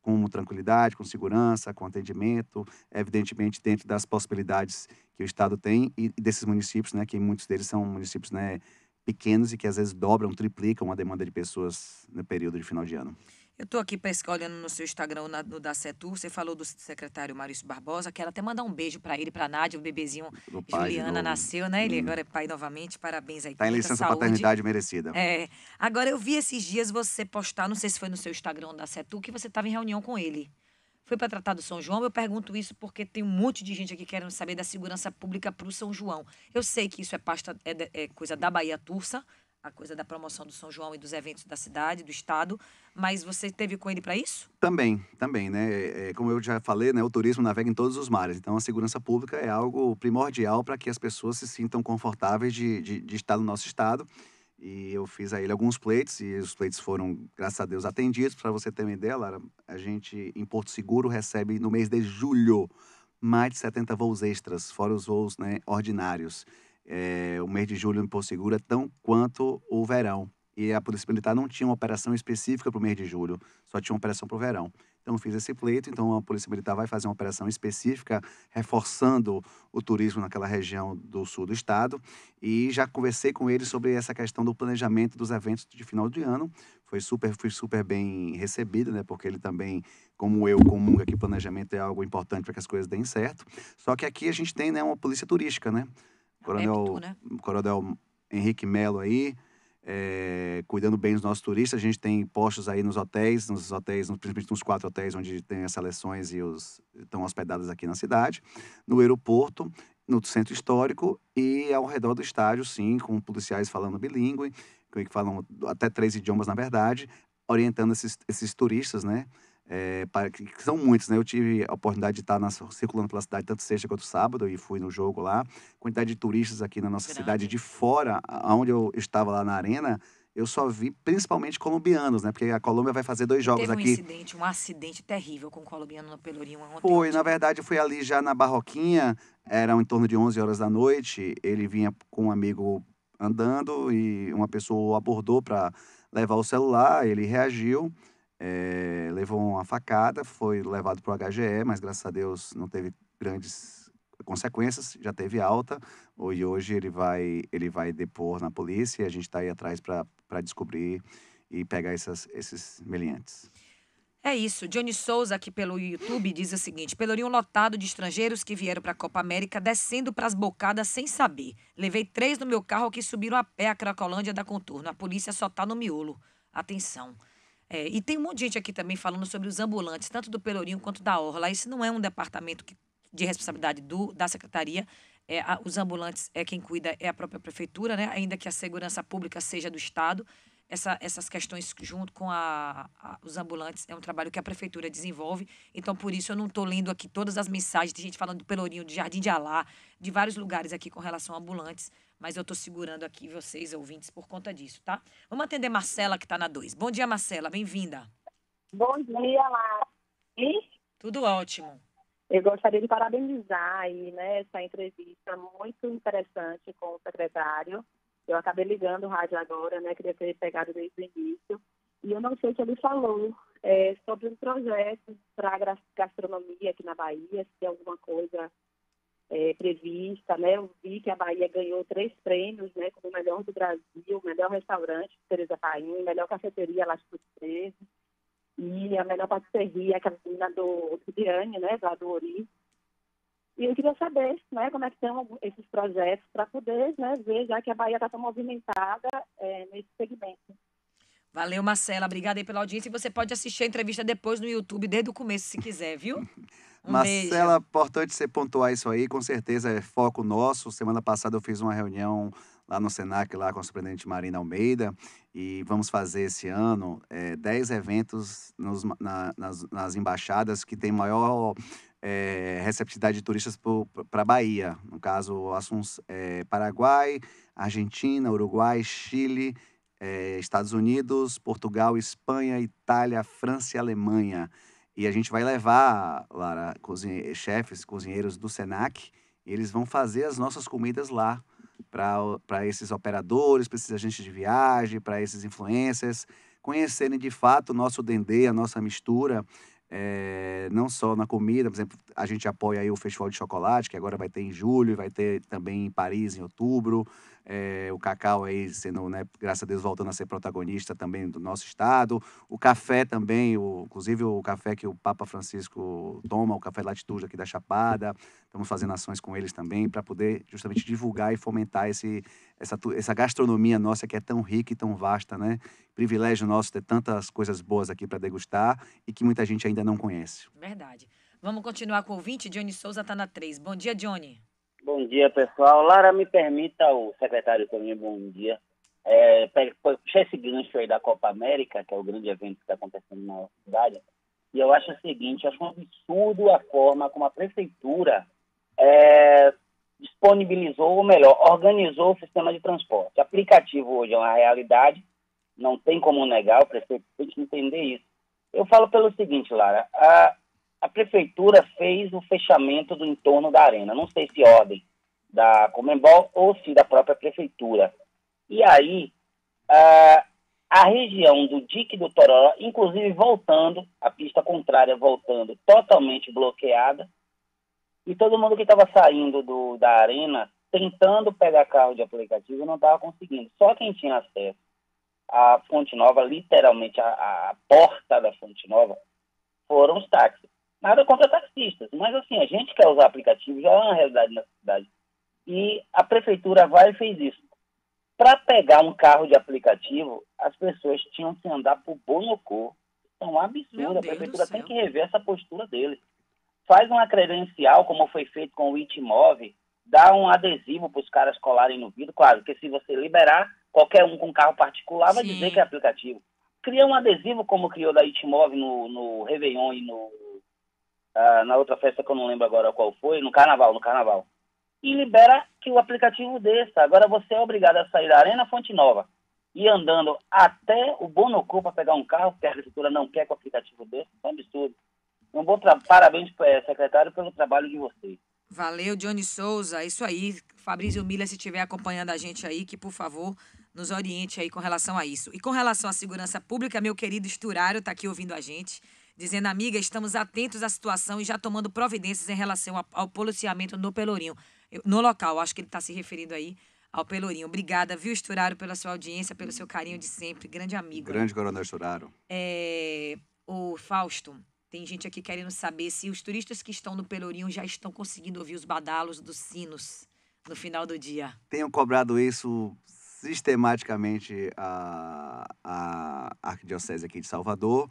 com tranquilidade, com segurança, com atendimento, evidentemente dentro das possibilidades que o Estado tem e desses municípios, né, que muitos deles são municípios né, pequenos e que às vezes dobram, triplicam a demanda de pessoas no período de final de ano. Eu estou aqui olhando no seu Instagram, na, no da Setur, você falou do secretário Maurício Barbosa, quero até mandar um beijo para ele, para a Nádia, o bebezinho Juliana nasceu, né? Ele hum. agora é pai novamente, parabéns aí. Está em licença saúde. paternidade merecida. É. Agora, eu vi esses dias você postar, não sei se foi no seu Instagram da Setur, que você estava em reunião com ele. Foi para tratar do São João? Eu pergunto isso porque tem um monte de gente aqui querendo saber da segurança pública para o São João. Eu sei que isso é pasta, é, é coisa da Bahia Tursa, a coisa da promoção do São João e dos eventos da cidade, do estado, mas você teve com ele para isso? Também, também, né? É, é, como eu já falei, né, o turismo navega em todos os mares, então a segurança pública é algo primordial para que as pessoas se sintam confortáveis de, de, de estar no nosso estado. E eu fiz a ele alguns plates, e os plates foram, graças a Deus, atendidos. Para você ter uma ideia, Lara, a gente em Porto Seguro recebe no mês de julho mais de 70 voos extras, fora os voos né, ordinários. É, o mês de julho em Porto Seguro é tão quanto o verão. E a Polícia Militar não tinha uma operação específica para o mês de julho, só tinha uma operação para o verão. Então, fiz esse pleito. Então, a Polícia Militar vai fazer uma operação específica reforçando o turismo naquela região do sul do estado. E já conversei com eles sobre essa questão do planejamento dos eventos de final de ano. Foi super, fui super bem recebido, né? Porque ele também, como eu, comunga que planejamento é algo importante para que as coisas deem certo. Só que aqui a gente tem né, uma polícia turística, né? É, é Coronel, é né? Coronel Henrique Melo aí, é, cuidando bem dos nossos turistas. A gente tem postos aí nos hotéis, nos hotéis, principalmente nos quatro hotéis onde tem as seleções e os estão hospedados aqui na cidade, no aeroporto, no centro histórico e ao redor do estádio, sim, com policiais falando bilíngue, que falam até três idiomas na verdade, orientando esses, esses turistas, né? é, que são muitos, né? Eu tive a oportunidade de estar na, circulando pela cidade tanto sexta quanto sábado e fui no jogo lá. Quantidade de turistas aqui na nossa Grande. cidade de fora, aonde eu estava lá na arena, eu só vi principalmente colombianos, né? Porque a Colômbia vai fazer dois jogos Teve um aqui. um incidente, um acidente terrível com o um colombiano no Pelourinho ontem. Foi, na verdade, eu fui ali já na Barroquinha, eram em torno de 11 horas da noite, ele vinha com um amigo andando e uma pessoa o abordou para levar o celular, ele reagiu é, levou uma facada, foi levado para o HGE, mas graças a Deus não teve grandes consequências, já teve alta, e hoje ele vai, ele vai depor na polícia e a gente está aí atrás para descobrir e pegar essas, esses meliantes. É isso. Johnny Souza, aqui pelo YouTube, diz o seguinte: Pelourinho lotado de estrangeiros que vieram para a Copa América descendo para as bocadas sem saber. Levei três no meu carro que subiram a pé a Cracolândia da Contorno. A polícia só tá no miolo. Atenção. É, e tem um monte de gente aqui também falando sobre os ambulantes, tanto do Pelourinho quanto da Orla. Esse não é um departamento que, de responsabilidade do, da Secretaria. É, a, os ambulantes é quem cuida, é a própria Prefeitura, né? ainda que a segurança pública seja do Estado. Essa, essas questões junto com a, a, os ambulantes é um trabalho que a prefeitura desenvolve. Então, por isso, eu não estou lendo aqui todas as mensagens. Tem gente falando do Pelourinho, de Jardim de Alá, de vários lugares aqui com relação a ambulantes mas eu estou segurando aqui vocês, ouvintes, por conta disso, tá? Vamos atender Marcela, que está na 2. Bom dia, Marcela, bem-vinda. Bom dia, E Tudo ótimo. Eu gostaria de parabenizar aí, né, essa entrevista muito interessante com o secretário. Eu acabei ligando o rádio agora, né, queria ter pegado desde o início. E eu não sei se ele falou é, sobre um projeto para gastronomia aqui na Bahia, se alguma coisa é, prevista, né? Eu vi que a Bahia ganhou três prêmios, né? Como melhor do Brasil, melhor restaurante, Tereza Paim, melhor cafeteria, Lastro 13, e a melhor patisseria, é a menina do Obsidiane, né? Lá do Ori. E eu queria saber, né? Como é que estão esses projetos para poder né, ver, já que a Bahia está tão movimentada é, nesse segmento. Valeu, Marcela. Obrigada aí pela audiência. E você pode assistir a entrevista depois no YouTube, desde o começo, se quiser, viu? Um Marcela, beijo. importante você pontuar isso aí, com certeza é foco nosso. Semana passada eu fiz uma reunião lá no Senac, lá com a surpreendente Marina Almeida, e vamos fazer esse ano é, eh, 10 eventos nos, na, nas, nas, embaixadas que tem maior é, receptividade de turistas para a Bahia. No caso, assuntos é, eh, Paraguai, Argentina, Uruguai, Chile, Estados Unidos, Portugal, Espanha, Itália, França e Alemanha. E a gente vai levar, Lara, cozinhe chefes, cozinheiros do SENAC, eles vão fazer as nossas comidas lá para esses operadores, para esses agentes de viagem, para esses influencers, conhecerem de fato o nosso dendê, a nossa mistura, é, não só na comida, por exemplo, a gente apoia aí o Festival de Chocolate, que agora vai ter em julho, vai ter também em Paris em outubro. É, o cacau aí sendo, né, graças a Deus, voltando a ser protagonista também do nosso estado. O café também, o, inclusive o café que o Papa Francisco toma, o café Latitude aqui da Chapada. Estamos fazendo ações com eles também para poder justamente divulgar e fomentar esse, essa, essa gastronomia nossa que é tão rica e tão vasta, né? Privilégio nosso ter tantas coisas boas aqui para degustar e que muita gente ainda não conhece. Verdade. Vamos continuar com o ouvinte. Johnny Souza está na 3. Bom dia, Johnny. Bom dia, pessoal. Lara, me permita, o secretário também, bom dia. É, puxar esse gancho aí da Copa América, que é o grande evento que está acontecendo na nossa cidade, e eu acho o seguinte, acho um absurdo a forma como a prefeitura é, disponibilizou, ou melhor, organizou o sistema de transporte. aplicativo hoje é uma realidade, não tem como negar, o prefeito tem que entender isso. Eu falo pelo seguinte, Lara, a, a prefeitura fez o fechamento do entorno da arena. Não sei se ordem da Comembol ou se da própria prefeitura. E aí, a, ah, a região do dique do Tororó, inclusive voltando, a pista contrária voltando, totalmente bloqueada, e todo mundo que estava saindo do, da arena, tentando pegar carro de aplicativo, não estava conseguindo. Só quem tinha acesso à Fonte Nova, literalmente a, a porta da Fonte Nova, foram os táxis. Nada contra taxistas, mas assim, a gente quer usar aplicativo, já é uma realidade na cidade. E a prefeitura vai e fez isso. Para pegar um carro de aplicativo, as pessoas tinham que andar por Bonocô. É um absurdo, a prefeitura tem que rever essa postura deles. Faz uma credencial, como foi feito com o Itmove, dá um adesivo para os caras colarem no vidro, claro, que se você liberar, qualquer um com carro particular vai Sim. dizer que é aplicativo. Cria um adesivo como criou da Itmove no, no Réveillon e no ah, na outra festa que eu não lembro agora qual foi, no carnaval, no carnaval. E libera que o aplicativo desça. Agora você é obrigado a sair da Arena Fonte Nova e andando até o Bonocô para pegar um carro, porque a agricultura não quer que o aplicativo desça. É um absurdo. Um bom parabéns, eh, secretário, pelo trabalho de vocês. Valeu, Johnny Souza. Isso aí. Fabrício Milha se estiver acompanhando a gente aí, que por favor nos oriente aí com relação a isso. E com relação à segurança pública, meu querido Esturário está aqui ouvindo a gente dizendo, amiga, estamos atentos à situação e já tomando providências em relação ao, policiamento no Pelourinho. Eu, no local, acho que ele está se referindo aí ao Pelourinho. Obrigada, viu, Esturaro, pela sua audiência, pelo seu carinho de sempre. Grande amigo. Grande coronel Esturaro. É, o Fausto, tem gente aqui querendo saber se os turistas que estão no Pelourinho já estão conseguindo ouvir os badalos dos sinos no final do dia. Tenho cobrado isso sistematicamente a, a Arquidiocese aqui de Salvador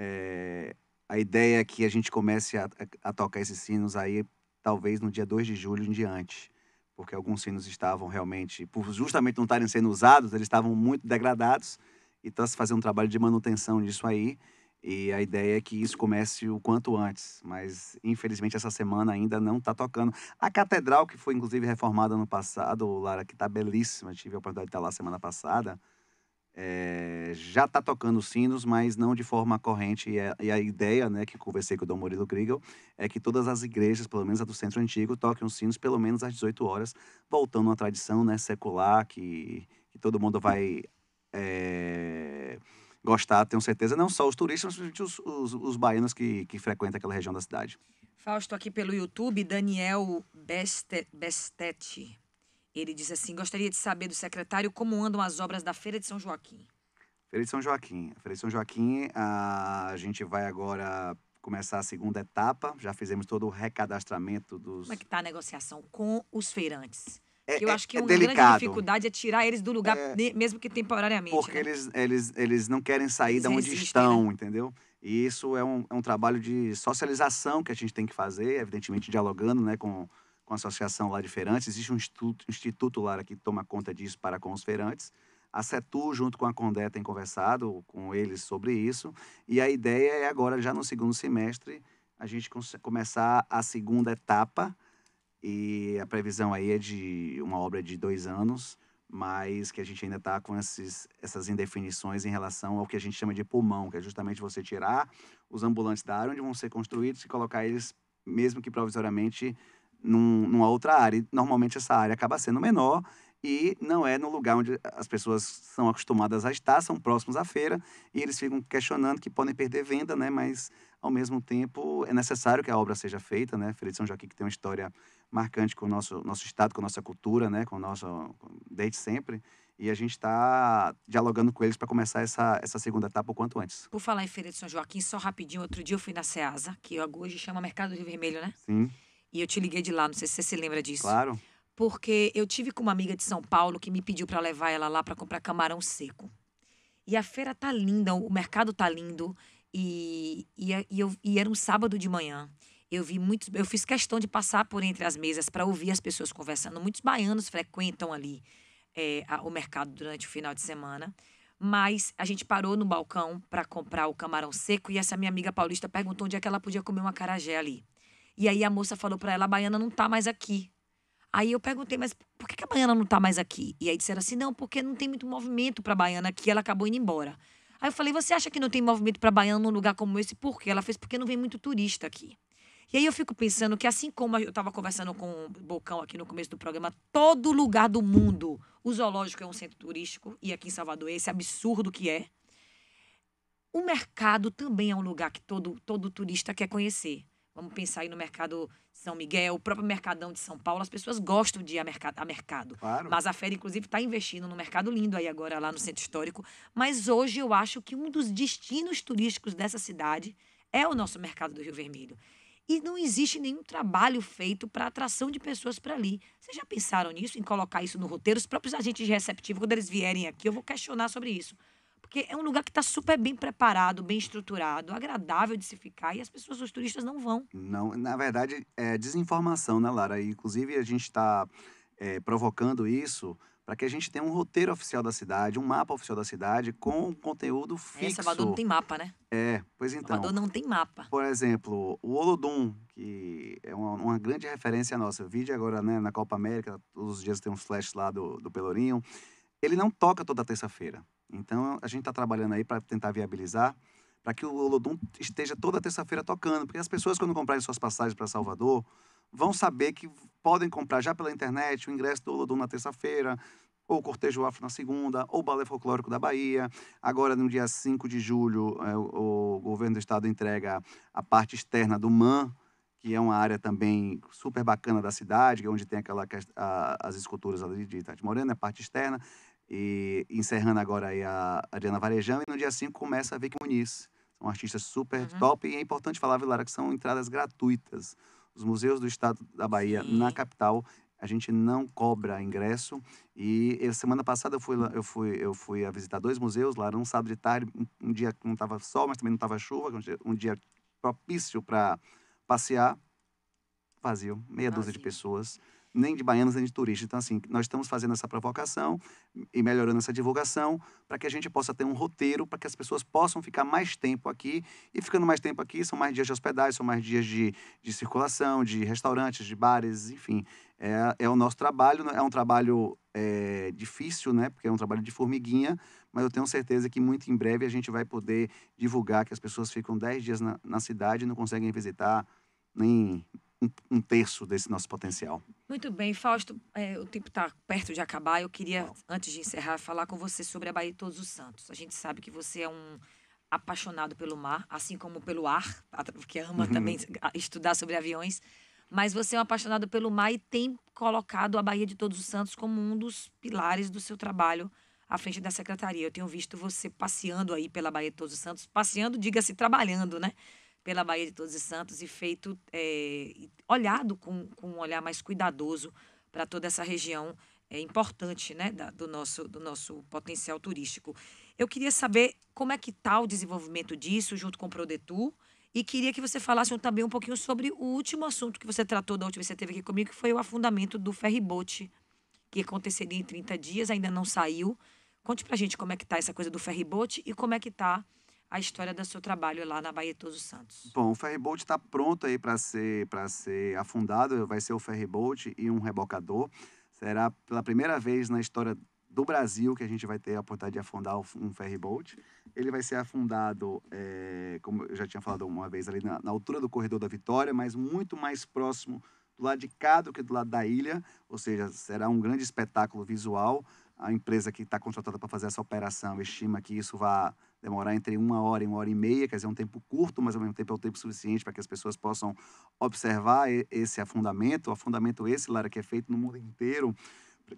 é, a ideia é que a gente comece a, a, a tocar esses sinos aí, talvez no dia 2 de julho em diante, porque alguns sinos estavam realmente, por justamente não estarem sendo usados, eles estavam muito degradados, e está se fazendo um trabalho de manutenção disso aí. E a ideia é que isso comece o quanto antes, mas infelizmente essa semana ainda não está tocando. A catedral, que foi inclusive reformada ano passado, Lara, que está belíssima, tive a oportunidade de estar lá semana passada, é, já está tocando sinos, mas não de forma corrente. E a, é, e a, ideia, né, que conversei com o Dom Murilo Kriegel, é que todas as igrejas, pelo menos a do Centro Antigo, toquem os sinos pelo menos às 18 horas, voltando à tradição né, secular, que, que todo mundo vai é, gostar, tenho certeza, não só os turistas, mas os, os, os baianos que, que frequentam aquela região da cidade. Fausto, aqui pelo YouTube, Daniel Beste, Bestete ele disse assim: Gostaria de saber do secretário como andam as obras da Feira de São Joaquim. Feira de São Joaquim. Feira de São Joaquim, a, gente vai agora começar a segunda etapa. Já fizemos todo o recadastramento dos. Como é que está a negociação com os feirantes? É, eu é acho que é, é uma delicado. grande dificuldade é tirar eles do lugar, é, mesmo que temporariamente. Porque né? eles, eles, eles não querem sair eles de onde resistem, estão, né? entendeu? E isso é um, é um trabalho de socialização que a gente tem que fazer, evidentemente dialogando né, com, com a associação lá de feirantes, existe um instituto, instituto lá que toma conta disso para com os feirantes. A CETU, junto com a Condé, tem conversado com eles sobre isso. E a ideia é agora, já no segundo semestre, a gente começar a segunda etapa. E a previsão aí é de uma obra de dois anos, mas que a gente ainda está com esses, essas indefinições em relação ao que a gente chama de pulmão, que é justamente você tirar os ambulantes da área onde vão ser construídos e colocar eles, mesmo que provisoriamente, num, numa outra área. Normalmente essa área acaba sendo menor e não é no lugar onde as pessoas são acostumadas a estar, são próximos à feira e eles ficam questionando que podem perder venda, né? Mas ao mesmo tempo é necessário que a obra seja feita, né? Feira de São Joaquim que tem uma história marcante com o nosso nosso estado, com a nossa cultura, né? Com o nosso desde sempre e a gente está dialogando com eles para começar essa, essa segunda etapa o quanto antes. Por falar em Feira de São Joaquim, só rapidinho, outro dia eu fui na Ceasa, que hoje chama Mercado do Rio Vermelho, né? Sim. E eu te liguei de lá, não sei se você se lembra disso. Claro. Porque eu tive com uma amiga de São Paulo que me pediu para levar ela lá para comprar camarão seco. E a feira tá linda, o mercado tá lindo. E, e, e, eu, e era um sábado de manhã. Eu vi muitos. Eu fiz questão de passar por entre as mesas para ouvir as pessoas conversando. Muitos baianos frequentam ali é, a, o mercado durante o final de semana. Mas a gente parou no balcão para comprar o camarão seco e essa minha amiga paulista perguntou onde é que ela podia comer uma carajé ali. E aí a moça falou para ela: a baiana não tá mais aqui. Aí eu perguntei, mas por que a baiana não tá mais aqui? E aí disseram assim: não, porque não tem muito movimento pra baiana aqui, ela acabou indo embora. Aí eu falei: você acha que não tem movimento pra baiana num lugar como esse? Por quê? Ela fez porque não vem muito turista aqui. E aí eu fico pensando que assim como eu estava conversando com o Bocão aqui no começo do programa, todo lugar do mundo, o zoológico é um centro turístico, e aqui em Salvador esse absurdo que é. O mercado também é um lugar que todo, todo turista quer conhecer. Vamos pensar aí no mercado São Miguel, o próprio Mercadão de São Paulo. As pessoas gostam de ir a mercado. A mercado. Claro. Mas a Fera, inclusive, está investindo no mercado lindo aí agora, lá no centro histórico. Mas hoje eu acho que um dos destinos turísticos dessa cidade é o nosso mercado do Rio Vermelho. E não existe nenhum trabalho feito para atração de pessoas para ali. Vocês já pensaram nisso, em colocar isso no roteiro? Os próprios agentes receptivos, quando eles vierem aqui, eu vou questionar sobre isso. Porque é um lugar que está super bem preparado, bem estruturado, agradável de se ficar e as pessoas, os turistas não vão. Não, na verdade é desinformação, né, Lara? Inclusive a gente está é, provocando isso para que a gente tenha um roteiro oficial da cidade, um mapa oficial da cidade com conteúdo é, fixo. É, Salvador não tem mapa, né? É, pois então. Salvador não tem mapa. Por exemplo, o Olodum, que é uma, uma grande referência nossa. Vide agora né, na Copa América, todos os dias tem uns flash lá do, do Pelourinho ele não toca toda terça-feira. Então, a gente está trabalhando aí para tentar viabilizar para que o Olodum esteja toda terça-feira tocando, porque as pessoas, quando comprarem suas passagens para Salvador, vão saber que podem comprar já pela internet o ingresso do Olodum na terça-feira, ou o Cortejo Afro na segunda, ou o Balé Folclórico da Bahia. Agora, no dia 5 de julho, é, o governo do estado entrega a parte externa do MAN, que é uma área também super bacana da cidade, é onde tem aquela, as esculturas ali de Itati Moreno, é a parte externa. E encerrando agora aí a Adriana Varejão, e no dia 5 começa a Vicky Muniz. São artistas super uhum. top, e é importante falar, Vilara, que são entradas gratuitas. Os museus do estado da Bahia, Sim. na capital, a gente não cobra ingresso. E semana passada eu fui, eu fui, eu fui a visitar dois museus lá, um sábado de tarde, um, dia que não estava sol, mas também não estava chuva, um dia, é um dia propício para passear. Vazio, meia Vazio. dúzia de pessoas nem de baianos, nem de turistas. Então, assim, nós estamos fazendo essa provocação e melhorando essa divulgação para que a gente possa ter um roteiro para que as pessoas possam ficar mais tempo aqui. E ficando mais tempo aqui, são mais dias de hospedagem, são mais dias de, de circulação, de restaurantes, de bares, enfim. É, é o nosso trabalho, é um trabalho é, difícil, né? Porque é um trabalho de formiguinha, mas eu tenho certeza que muito em breve a gente vai poder divulgar que as pessoas ficam 10 dias na, na cidade e não conseguem visitar nem um, um, terço desse nosso potencial. Muito bem, Fausto, é, o tempo está perto de acabar. Eu queria, Bom. antes de encerrar, falar com você sobre a Bahia de Todos os Santos. A gente sabe que você é um apaixonado pelo mar, assim como pelo ar, porque ama uhum. também estudar sobre aviões. Mas você é um apaixonado pelo mar e tem colocado a Bahia de Todos os Santos como um dos pilares do seu trabalho à frente da secretaria. Eu tenho visto você passeando aí pela Bahia de Todos os Santos, passeando, diga-se, trabalhando, né? pela Bahia de Todos os Santos e feito, é, olhado com, com um olhar mais cuidadoso para toda essa região é, importante né, da, do, nosso, do nosso potencial turístico. Eu queria saber como é que está o desenvolvimento disso junto com o Prodetur e queria que você falasse também um pouquinho sobre o último assunto que você tratou da última vez que você esteve aqui comigo, que foi o afundamento do ferribote, que aconteceria em 30 dias, ainda não saiu. Conte pra gente como é que tá essa coisa do ferribote e como é que tá a história do seu trabalho lá na Bahia Todos Santos. Bom, o ferryboat está pronto aí para ser, para ser afundado, vai ser o ferryboat e um rebocador. Será pela primeira vez na história do Brasil que a gente vai ter a oportunidade de afundar um ferryboat. Ele vai ser afundado, é, como eu já tinha falado uma vez, ali na, na altura do Corredor da Vitória, mas muito mais próximo do lado de cá do que do lado da ilha, ou seja, será um grande espetáculo visual. A empresa que está contratada para fazer essa operação estima que isso vai demorar entre uma hora e uma hora e meia, quer dizer, é um tempo curto, mas ao mesmo tempo é o tempo suficiente para que as pessoas possam observar esse afundamento, o afundamento esse, Lara, que é feito no mundo inteiro,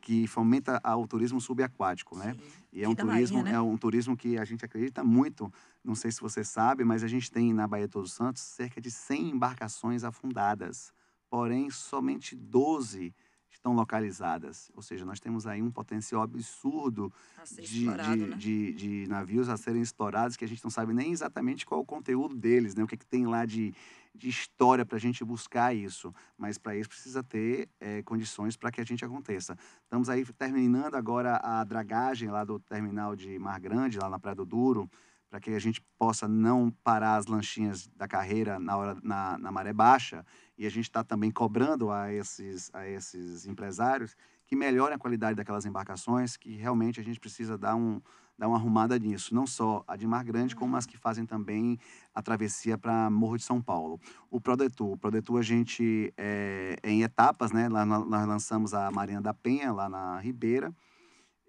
que fomenta o turismo subaquático, né? Sim. E é um turismo, Bahia, né? é um turismo que a gente acredita muito. Não sei se você sabe, mas a gente tem na Baía Todos Santos cerca de 100 embarcações afundadas. Porém, somente 12 estão localizadas. Ou seja, nós temos aí um potencial absurdo de, de, né? de, de, navios a serem explorados que a gente não sabe nem exatamente qual é o conteúdo deles, né? o que, é que tem lá de, de história para a gente buscar isso. Mas para isso precisa ter é, condições para que a gente aconteça. Estamos aí terminando agora a dragagem lá do terminal de Mar Grande, lá na Praia do Duro para que a gente possa não parar as lanchinhas da carreira na hora na, na maré baixa e a gente está também cobrando a esses a esses empresários que melhorem a qualidade daquelas embarcações que realmente a gente precisa dar um dar uma arrumada nisso não só a de Mar Grande como as que fazem também a travessia para Morro de São Paulo o Prodetu o Prodetu a gente é, é em etapas né lá nós lançamos a Marinha da Penha lá na Ribeira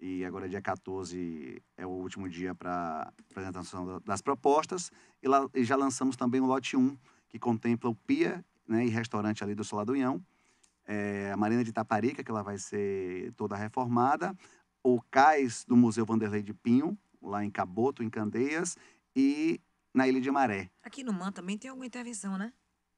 e agora, é dia 14, é o último dia para apresentação das propostas. E, lá, e, já lançamos também o lote 1, que contempla o PIA né, e restaurante ali do Solado União. É, a Marina de Itaparica, que ela vai ser toda reformada. O cais do Museu Vanderlei de Pinho, lá em Caboto, em Candeias. E na Ilha de Maré. Aqui no MAN também tem alguma intervenção, né?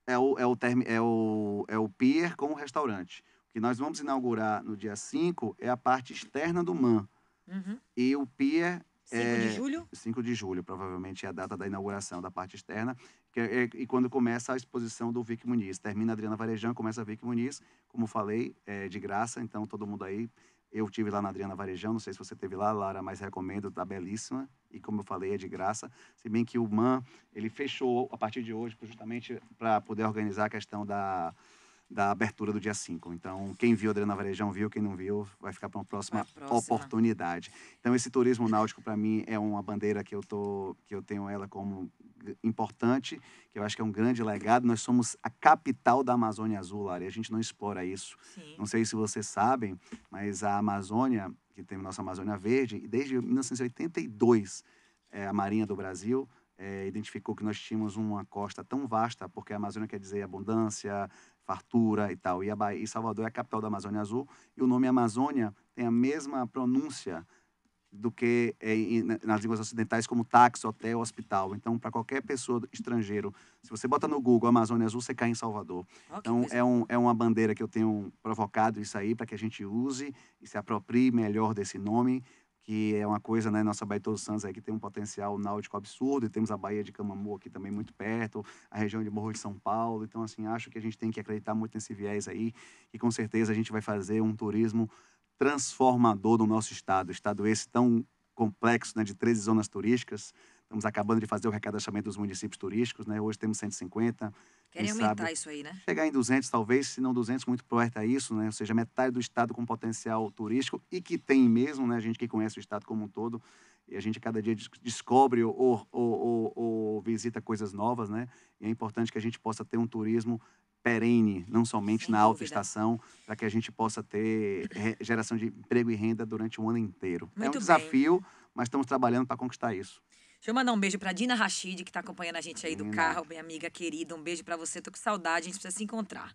É o, é o, term, é o, é o pier com o restaurante que nós vamos inaugurar no dia 5 é a parte externa do MAN. Uhum. E o PIA 5 é, de julho? 5 de julho, provavelmente é a data da inauguração da parte externa. Que é, é, e quando começa a exposição do Vic Muniz. Termina a Adriana Varejão, começa a Vic Muniz. Como falei, é de graça, então todo mundo aí. Eu tive lá na Adriana Varejão, não sei se você teve lá, Lara, mas recomendo, tá belíssima. E como eu falei, é de graça. Se bem que o MAN, ele fechou a partir de hoje, justamente para poder organizar a questão da da abertura do dia 5. Então, quem viu Adriana Varejão viu, quem não viu, vai ficar para uma próxima, próxima, oportunidade. Então, esse turismo náutico, para mim, é uma bandeira que eu, tô, que eu tenho ela como importante, que eu acho que é um grande legado. Nós somos a capital da Amazônia Azul, Lari. A gente não explora isso. Sim. Não sei se vocês sabem, mas a Amazônia, que tem nossa Amazônia Verde, desde 1982, é, eh, a Marinha do Brasil é, identificou que nós tínhamos uma costa tão vasta, porque a Amazônia quer dizer abundância, fartura e tal. E, a Bahia, e Salvador é a capital da Amazônia Azul, e o nome Amazônia tem a mesma pronúncia do que é em, nas línguas ocidentais, como táxi, hotel, hospital. Então, para qualquer pessoa estrangeiro, se você bota no Google Amazônia Azul, você cai em Salvador. então, é, um, é uma bandeira que eu tenho provocado isso aí, para que a gente use e se aproprie melhor desse nome, que é uma coisa, né? Nossa Baía de Todos Santos que tem um potencial náutico absurdo, e temos a Baía de Camamu aqui também muito perto, a região de Morro de São Paulo. Então, assim, acho que a gente tem que acreditar muito nesse viés aí, e com certeza a gente vai fazer um turismo transformador do nosso estado. Estado esse tão complexo, né? De 13 zonas turísticas, Estamos acabando de fazer o recadastramento dos municípios turísticos, né? Hoje temos 150. Querem aumentar sabe, isso aí, né? Chegar em 200, talvez, se não 200, muito perto a é isso, né? Ou seja, metade do estado com potencial turístico e que tem mesmo, né? A gente que conhece o estado como um todo e a gente cada dia descobre ou, ou, ou, ou visita coisas novas, né? E é importante que a gente possa ter um turismo perene, não somente Sem na alta estação, para que a gente possa ter geração de emprego e renda durante o ano inteiro. Muito é um bem. desafio, mas estamos trabalhando para conquistar isso. Deixa eu mandar um beijo pra Dina Rachid, que tá acompanhando a gente aí do carro, minha amiga querida. Um beijo para você, tô com saudade, a gente precisa se encontrar.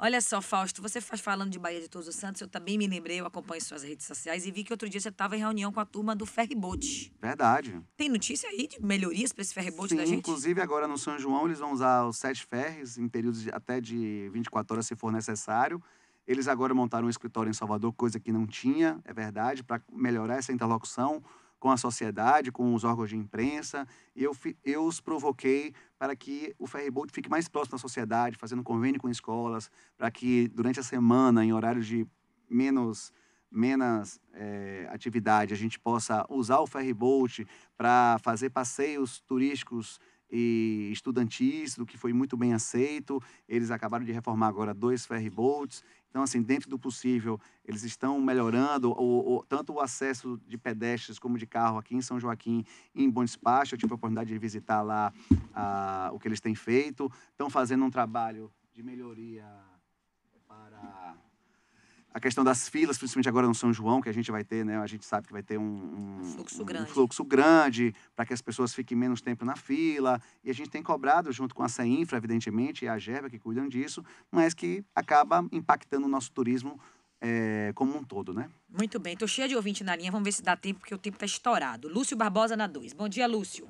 Olha só, Fausto, você faz falando de Bahia de Todos os Santos, eu também me lembrei, eu acompanho suas redes sociais e vi que outro dia você estava em reunião com a turma do ferryboat. Verdade. Tem notícia aí de melhorias para esse ferryboat da gente? inclusive agora no São João eles vão usar os sete ferres em períodos de, até de 24 horas se for necessário. Eles agora montaram um escritório em Salvador, coisa que não tinha, é verdade, para melhorar essa interlocução com a sociedade, com os órgãos de imprensa, e eu, eu os provoquei para que o ferryboat fique mais próximo da sociedade, fazendo convênio com escolas, para que durante a semana, em horários de menos menos é, atividade, a gente possa usar o ferryboat para fazer passeios turísticos e estudantis, do que foi muito bem aceito. Eles acabaram de reformar agora dois ferryboats. Então, assim, dentro do possível, eles estão melhorando o, o, tanto o acesso de pedestres como de carro aqui em São Joaquim em Bom Despacho. Eu tive a oportunidade de visitar lá a, ah, o que eles têm feito. Estão fazendo um trabalho de melhoria a questão das filas, principalmente agora no São João, que a gente vai ter, né? A gente sabe que vai ter um, um fluxo grande, grande para que as pessoas fiquem menos tempo na fila. E a gente tem cobrado, junto com a CEINFRA, evidentemente, e a GERBA, que cuidam disso, mas que acaba impactando o nosso turismo é, como um todo, né? Muito bem. Estou cheia de ouvinte na linha. Vamos ver se dá tempo, porque o tempo está estourado. Lúcio Barbosa na 2. Bom dia, Lúcio.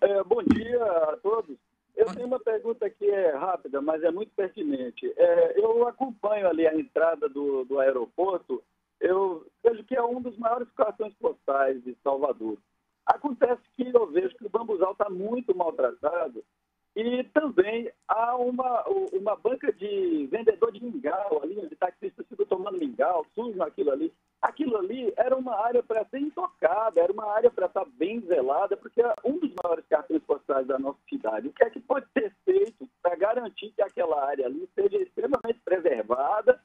É, bom dia a todos. Eu tenho uma pergunta que é rápida, mas é muito pertinente. É, eu acompanho ali a entrada do, do aeroporto, eu vejo que é um dos maiores cartões postais de Salvador. Acontece que eu vejo que o bambuzal está muito maltratado e também há uma, uma banca de vendedor de mingau ali, onde taxistas ficam tomando mingau, sujo aquilo ali aquilo ali era uma área para ser intocada, era uma área para estar tá bem zelada, porque é um dos maiores cartões postais da nossa cidade. O que é que pode ser feito para garantir que aquela área ali seja extremamente preservada,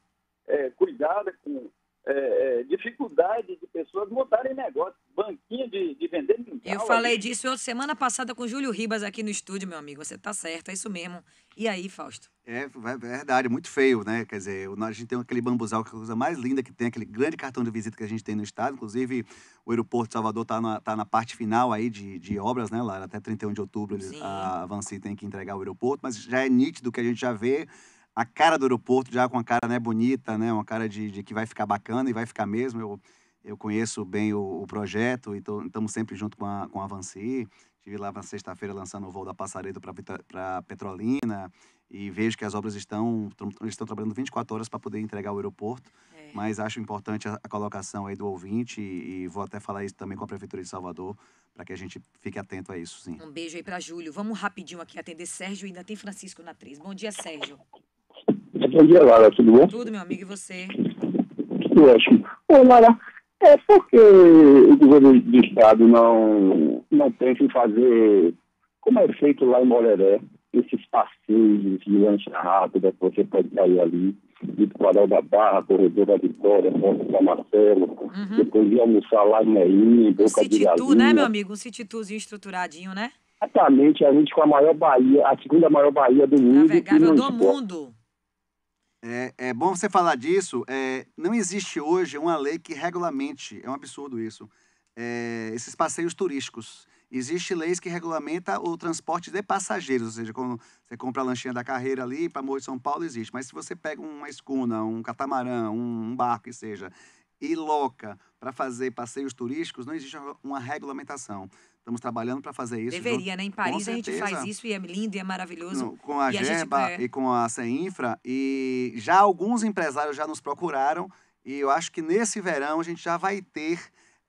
é, cuidada com é, é dificuldade de pessoas montarem negócio, banquinha de, de vender mingau. Eu falei ali. disso semana passada com o Júlio Ribas aqui no estúdio, meu amigo. Você está certo, é isso mesmo. E aí, Fausto? É, é verdade, é muito feio, né? Quer dizer, a gente tem aquele bambuzal, que é a coisa mais linda que tem, aquele grande cartão de visita que a gente tem no estado. Inclusive, o aeroporto de Salvador está na, tá na parte final aí de, de obras, né, Lá Até 31 de outubro eles, a Avanci tem que entregar o aeroporto, mas já é nítido que a gente já vê a cara do aeroporto já com uma cara né, bonita, né? Uma cara de, de que vai ficar bacana e vai ficar mesmo. Eu, eu conheço bem o, o projeto e estamos sempre junto com a, com a Avanci, Estive lá na sexta-feira lançando o voo da Passaredo para Petrolina e vejo que as obras estão, estão trabalhando 24 horas para poder entregar o aeroporto. É. Mas acho importante a, a, colocação aí do ouvinte e, e, vou até falar isso também com a Prefeitura de Salvador para que a gente fique atento a isso, sim. Um beijo aí para Júlio. Vamos rapidinho aqui atender Sérgio e ainda tem Francisco na atriz. Bom dia, Sérgio. Bom dia, Lara. Tudo bom? Tudo, meu amigo. E você? Tudo ótimo. Oi, Lara. É porque o governo do Estado não, não pensa em fazer, como é feito lá em Moleré, esses passeios de lancha rápida que você pode sair ali, ir para o Coral da Barra, Corredor da Vitória, Ponte da Marcelo, uhum. depois ir almoçar lá em Neim, Boca City de né, Galinha. né, meu amigo? Um City estruturadinho, né? Exatamente, a gente com a maior Bahia, a segunda maior Bahia do mundo. Navegável do mundo. É, é bom você falar disso. É, não existe hoje uma lei que regulamente, é um absurdo isso, é, esses passeios turísticos. Existem leis que regulamentam o transporte de passageiros, ou seja, quando você compra a lanchinha da carreira ali para Morro de São Paulo, existe. Mas se você pega uma escuna, um catamarã, um, um barco, que seja, e loca para fazer passeios turísticos, não existe uma regulamentação. Estamos trabalhando para fazer isso. Deveria, junto. né? Em Paris a gente faz isso e é lindo e é maravilhoso. No, com a e a e com a CEINFRA. E já alguns empresários já nos procuraram. E eu acho que nesse verão a gente já vai ter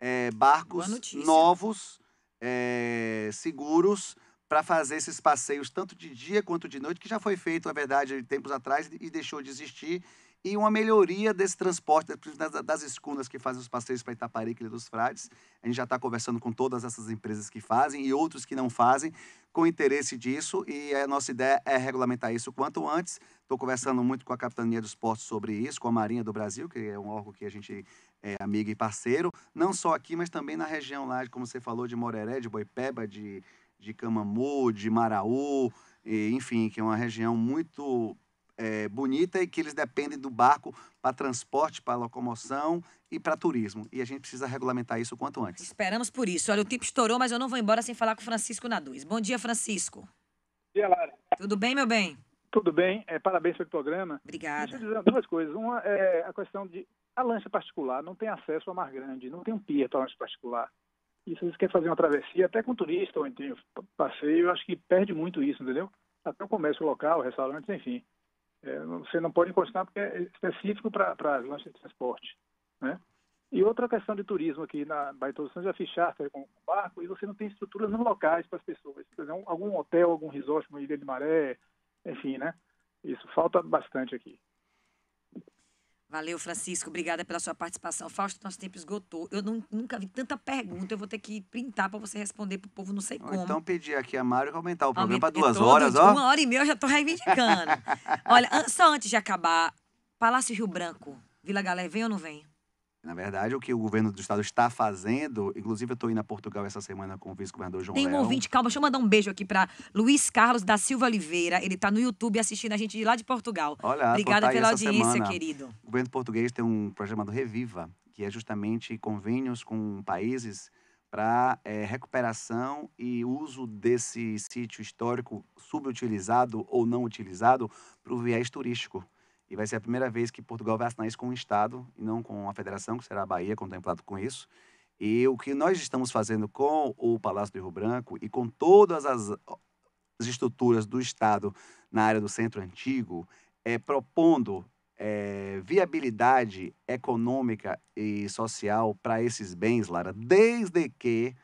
é, barcos novos, é, seguros, para fazer esses passeios, tanto de dia quanto de noite, que já foi feito, na verdade, tempos atrás e deixou de existir e uma melhoria desse transporte, das, das escunas que fazem os passeios para Itaparica e dos Frades. A gente já está conversando com todas essas empresas que fazem e outros que não fazem, com interesse disso, e a nossa ideia é regulamentar isso o quanto antes. Estou conversando muito com a Capitania dos Portos sobre isso, com a Marinha do Brasil, que é um órgão que a gente é amigo e parceiro, não só aqui, mas também na região lá, como você falou, de Moreré, de Boipeba, de, de Camamu, de Maraú, e, enfim, que é uma região muito é, bonita e que eles dependem do barco para transporte, para locomoção e para turismo. E a gente precisa regulamentar isso o quanto antes. Esperamos por isso. Olha, o tempo estourou, mas eu não vou embora sem falar com o Francisco Naduz. Bom dia, Francisco. Bom dia, Lara. Tudo bem, meu bem? Tudo bem. É, parabéns pelo programa. Obrigada. Deixa eu dizer duas coisas. Uma é a questão de a lancha particular não tem acesso ao Mar Grande, não tem um pia para lancha particular. E se você quer fazer uma travessia, até com turista ou então passeio, eu acho que perde muito isso, entendeu? Até o comércio local, restaurantes, enfim. É, você não pode encostar porque é específico para as lanchas de transporte. Né? E outra questão de turismo aqui na Baía Todos São já fiz charter com barco e você não tem estruturas locais para as pessoas. Por exemplo, algum hotel, algum resort, uma ilha de maré, enfim, né? Isso falta bastante aqui. Valeu, Francisco. Obrigada pela sua participação. Fausto, nosso tempo esgotou. Eu não, nunca vi tanta pergunta. Eu vou ter que printar para você responder para o povo, não sei como. Então, pedir aqui a Mário que aumentar o programa para duas horas, ó. Uma hora e meia eu já estou reivindicando. Olha, só antes de acabar, Palácio Rio Branco, Vila Galé, vem ou não vem? Na verdade, o que o governo do estado está fazendo, inclusive eu estou indo a Portugal essa semana com o vice-governador João Tem um Leão. ouvinte, calma, deixa eu mandar um beijo aqui para Luiz Carlos da Silva Oliveira. Ele está no YouTube assistindo a gente de lá de Portugal. Olha, Obrigada pela audiência, semana. querido. O governo português tem um programa chamado Reviva, que é justamente convênios com países para é, eh, recuperação e uso desse sítio histórico subutilizado ou não utilizado para o viés turístico. E vai ser a primeira vez que Portugal vai assinar isso com o Estado e não com a federação, que será a Bahia contemplado com isso. E o que nós estamos fazendo com o Palácio do Rio Branco e com todas as, as estruturas do Estado na área do centro antigo é propondo é, viabilidade econômica e social para esses bens, Lara, desde que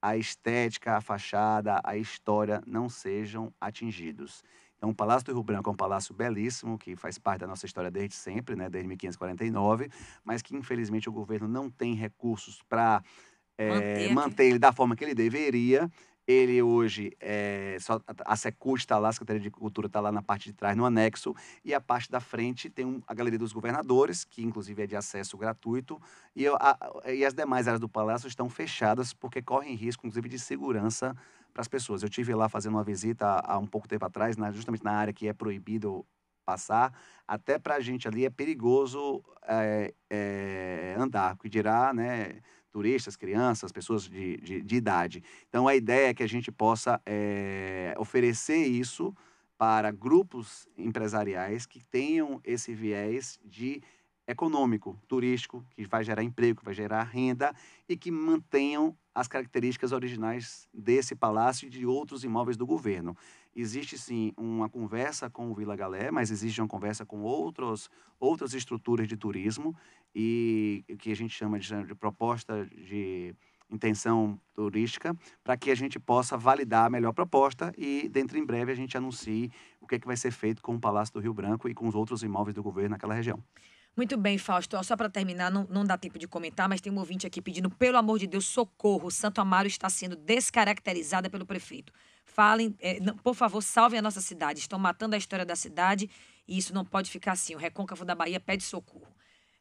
a estética, a fachada, a história não sejam atingidos. Então, é o Palácio do Rio Branco é um palácio belíssimo, que faz parte da nossa história desde sempre, né, desde 1549, mas que, infelizmente, o governo não tem recursos para é, eh, manter ele da forma que ele deveria. Ele hoje, é, só, a Secult está lá, a Secretaria de Cultura está lá na parte de trás, no anexo, e a parte da frente tem um, a Galeria dos Governadores, que inclusive é de acesso gratuito, e, a, e as demais áreas do palácio estão fechadas porque correm risco, inclusive, de segurança para as pessoas. Eu tive lá fazendo uma visita há um pouco tempo atrás, na, justamente na área que é proibido passar, até para a gente ali é perigoso é, é, andar, que dirá, né, turistas, crianças, pessoas de, de, de, idade. Então, a ideia é que a gente possa é, oferecer isso para grupos empresariais que tenham esse viés de econômico, turístico, que vai gerar emprego, que vai gerar renda e que mantenham as características originais desse palácio e de outros imóveis do governo. Existe sim uma conversa com o Vila Galé, mas existe uma conversa com outros, outras estruturas de turismo e que a gente chama de, de proposta de intenção turística, para que a gente possa validar a melhor proposta e dentro em breve a gente anuncie o que, é que vai ser feito com o Palácio do Rio Branco e com os outros imóveis do governo naquela região. Muito bem, Fausto. só para terminar, não, não dá tempo de comentar, mas tem um ouvinte aqui pedindo, pelo amor de Deus, socorro. Santo Amaro está sendo descaracterizada pelo prefeito. Falem, é, não, por favor, salvem a nossa cidade. Estão matando a história da cidade e isso não pode ficar assim. O Recôncavo da Bahia pede socorro.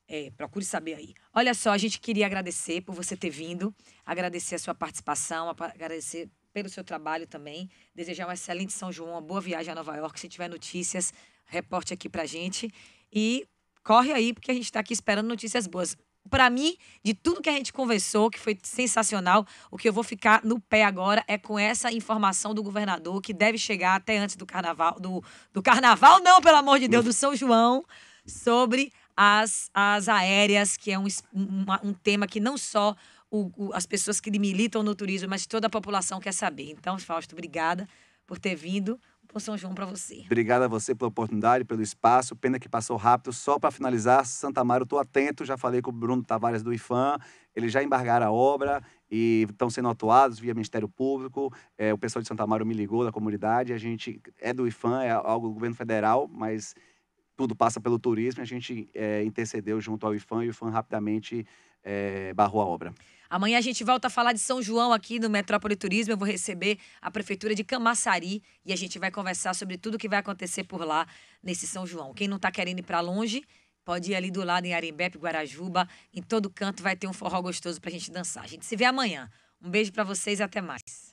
É, procure saber aí. Olha só, a gente queria agradecer por você ter vindo, agradecer a sua participação, agradecer pelo seu trabalho também, desejar um excelente São João, uma boa viagem a Nova York. Se tiver notícias, reporte aqui a gente. E corre aí, porque a gente está aqui esperando notícias boas. Para mim, de tudo que a gente conversou, que foi sensacional, o que eu vou ficar no pé agora é com essa informação do governador que deve chegar até antes do carnaval, do, do carnaval não, pelo amor de Deus, do São João, sobre as, as aéreas, que é um, um tema que não só o, o, as pessoas que militam no turismo, mas toda a população quer saber. Então, Fausto, obrigada por ter vindo. Um São João para você. Obrigado a você pela oportunidade, pelo espaço. Pena que passou rápido. Só para finalizar, Santa eu estou atento. Já falei com o Bruno Tavares do IFAM. Eles já embargaram a obra e estão sendo atuados via Ministério Público. É, o pessoal de Santa Mário me ligou da comunidade. A gente é do IFAM, é algo do governo federal, mas tudo passa pelo turismo. A gente é, intercedeu junto ao IFAM e o IFAM rapidamente é, barrou a obra. Amanhã a gente volta a falar de São João aqui no Metrópole Turismo. Eu vou receber a Prefeitura de Camaçari e a gente vai conversar sobre tudo o que vai acontecer por lá nesse São João. Quem não está querendo ir para longe, pode ir ali do lado em Arembepe, Guarajuba. Em todo canto vai ter um forró gostoso para a gente dançar. A gente se vê amanhã. Um beijo para vocês e até mais.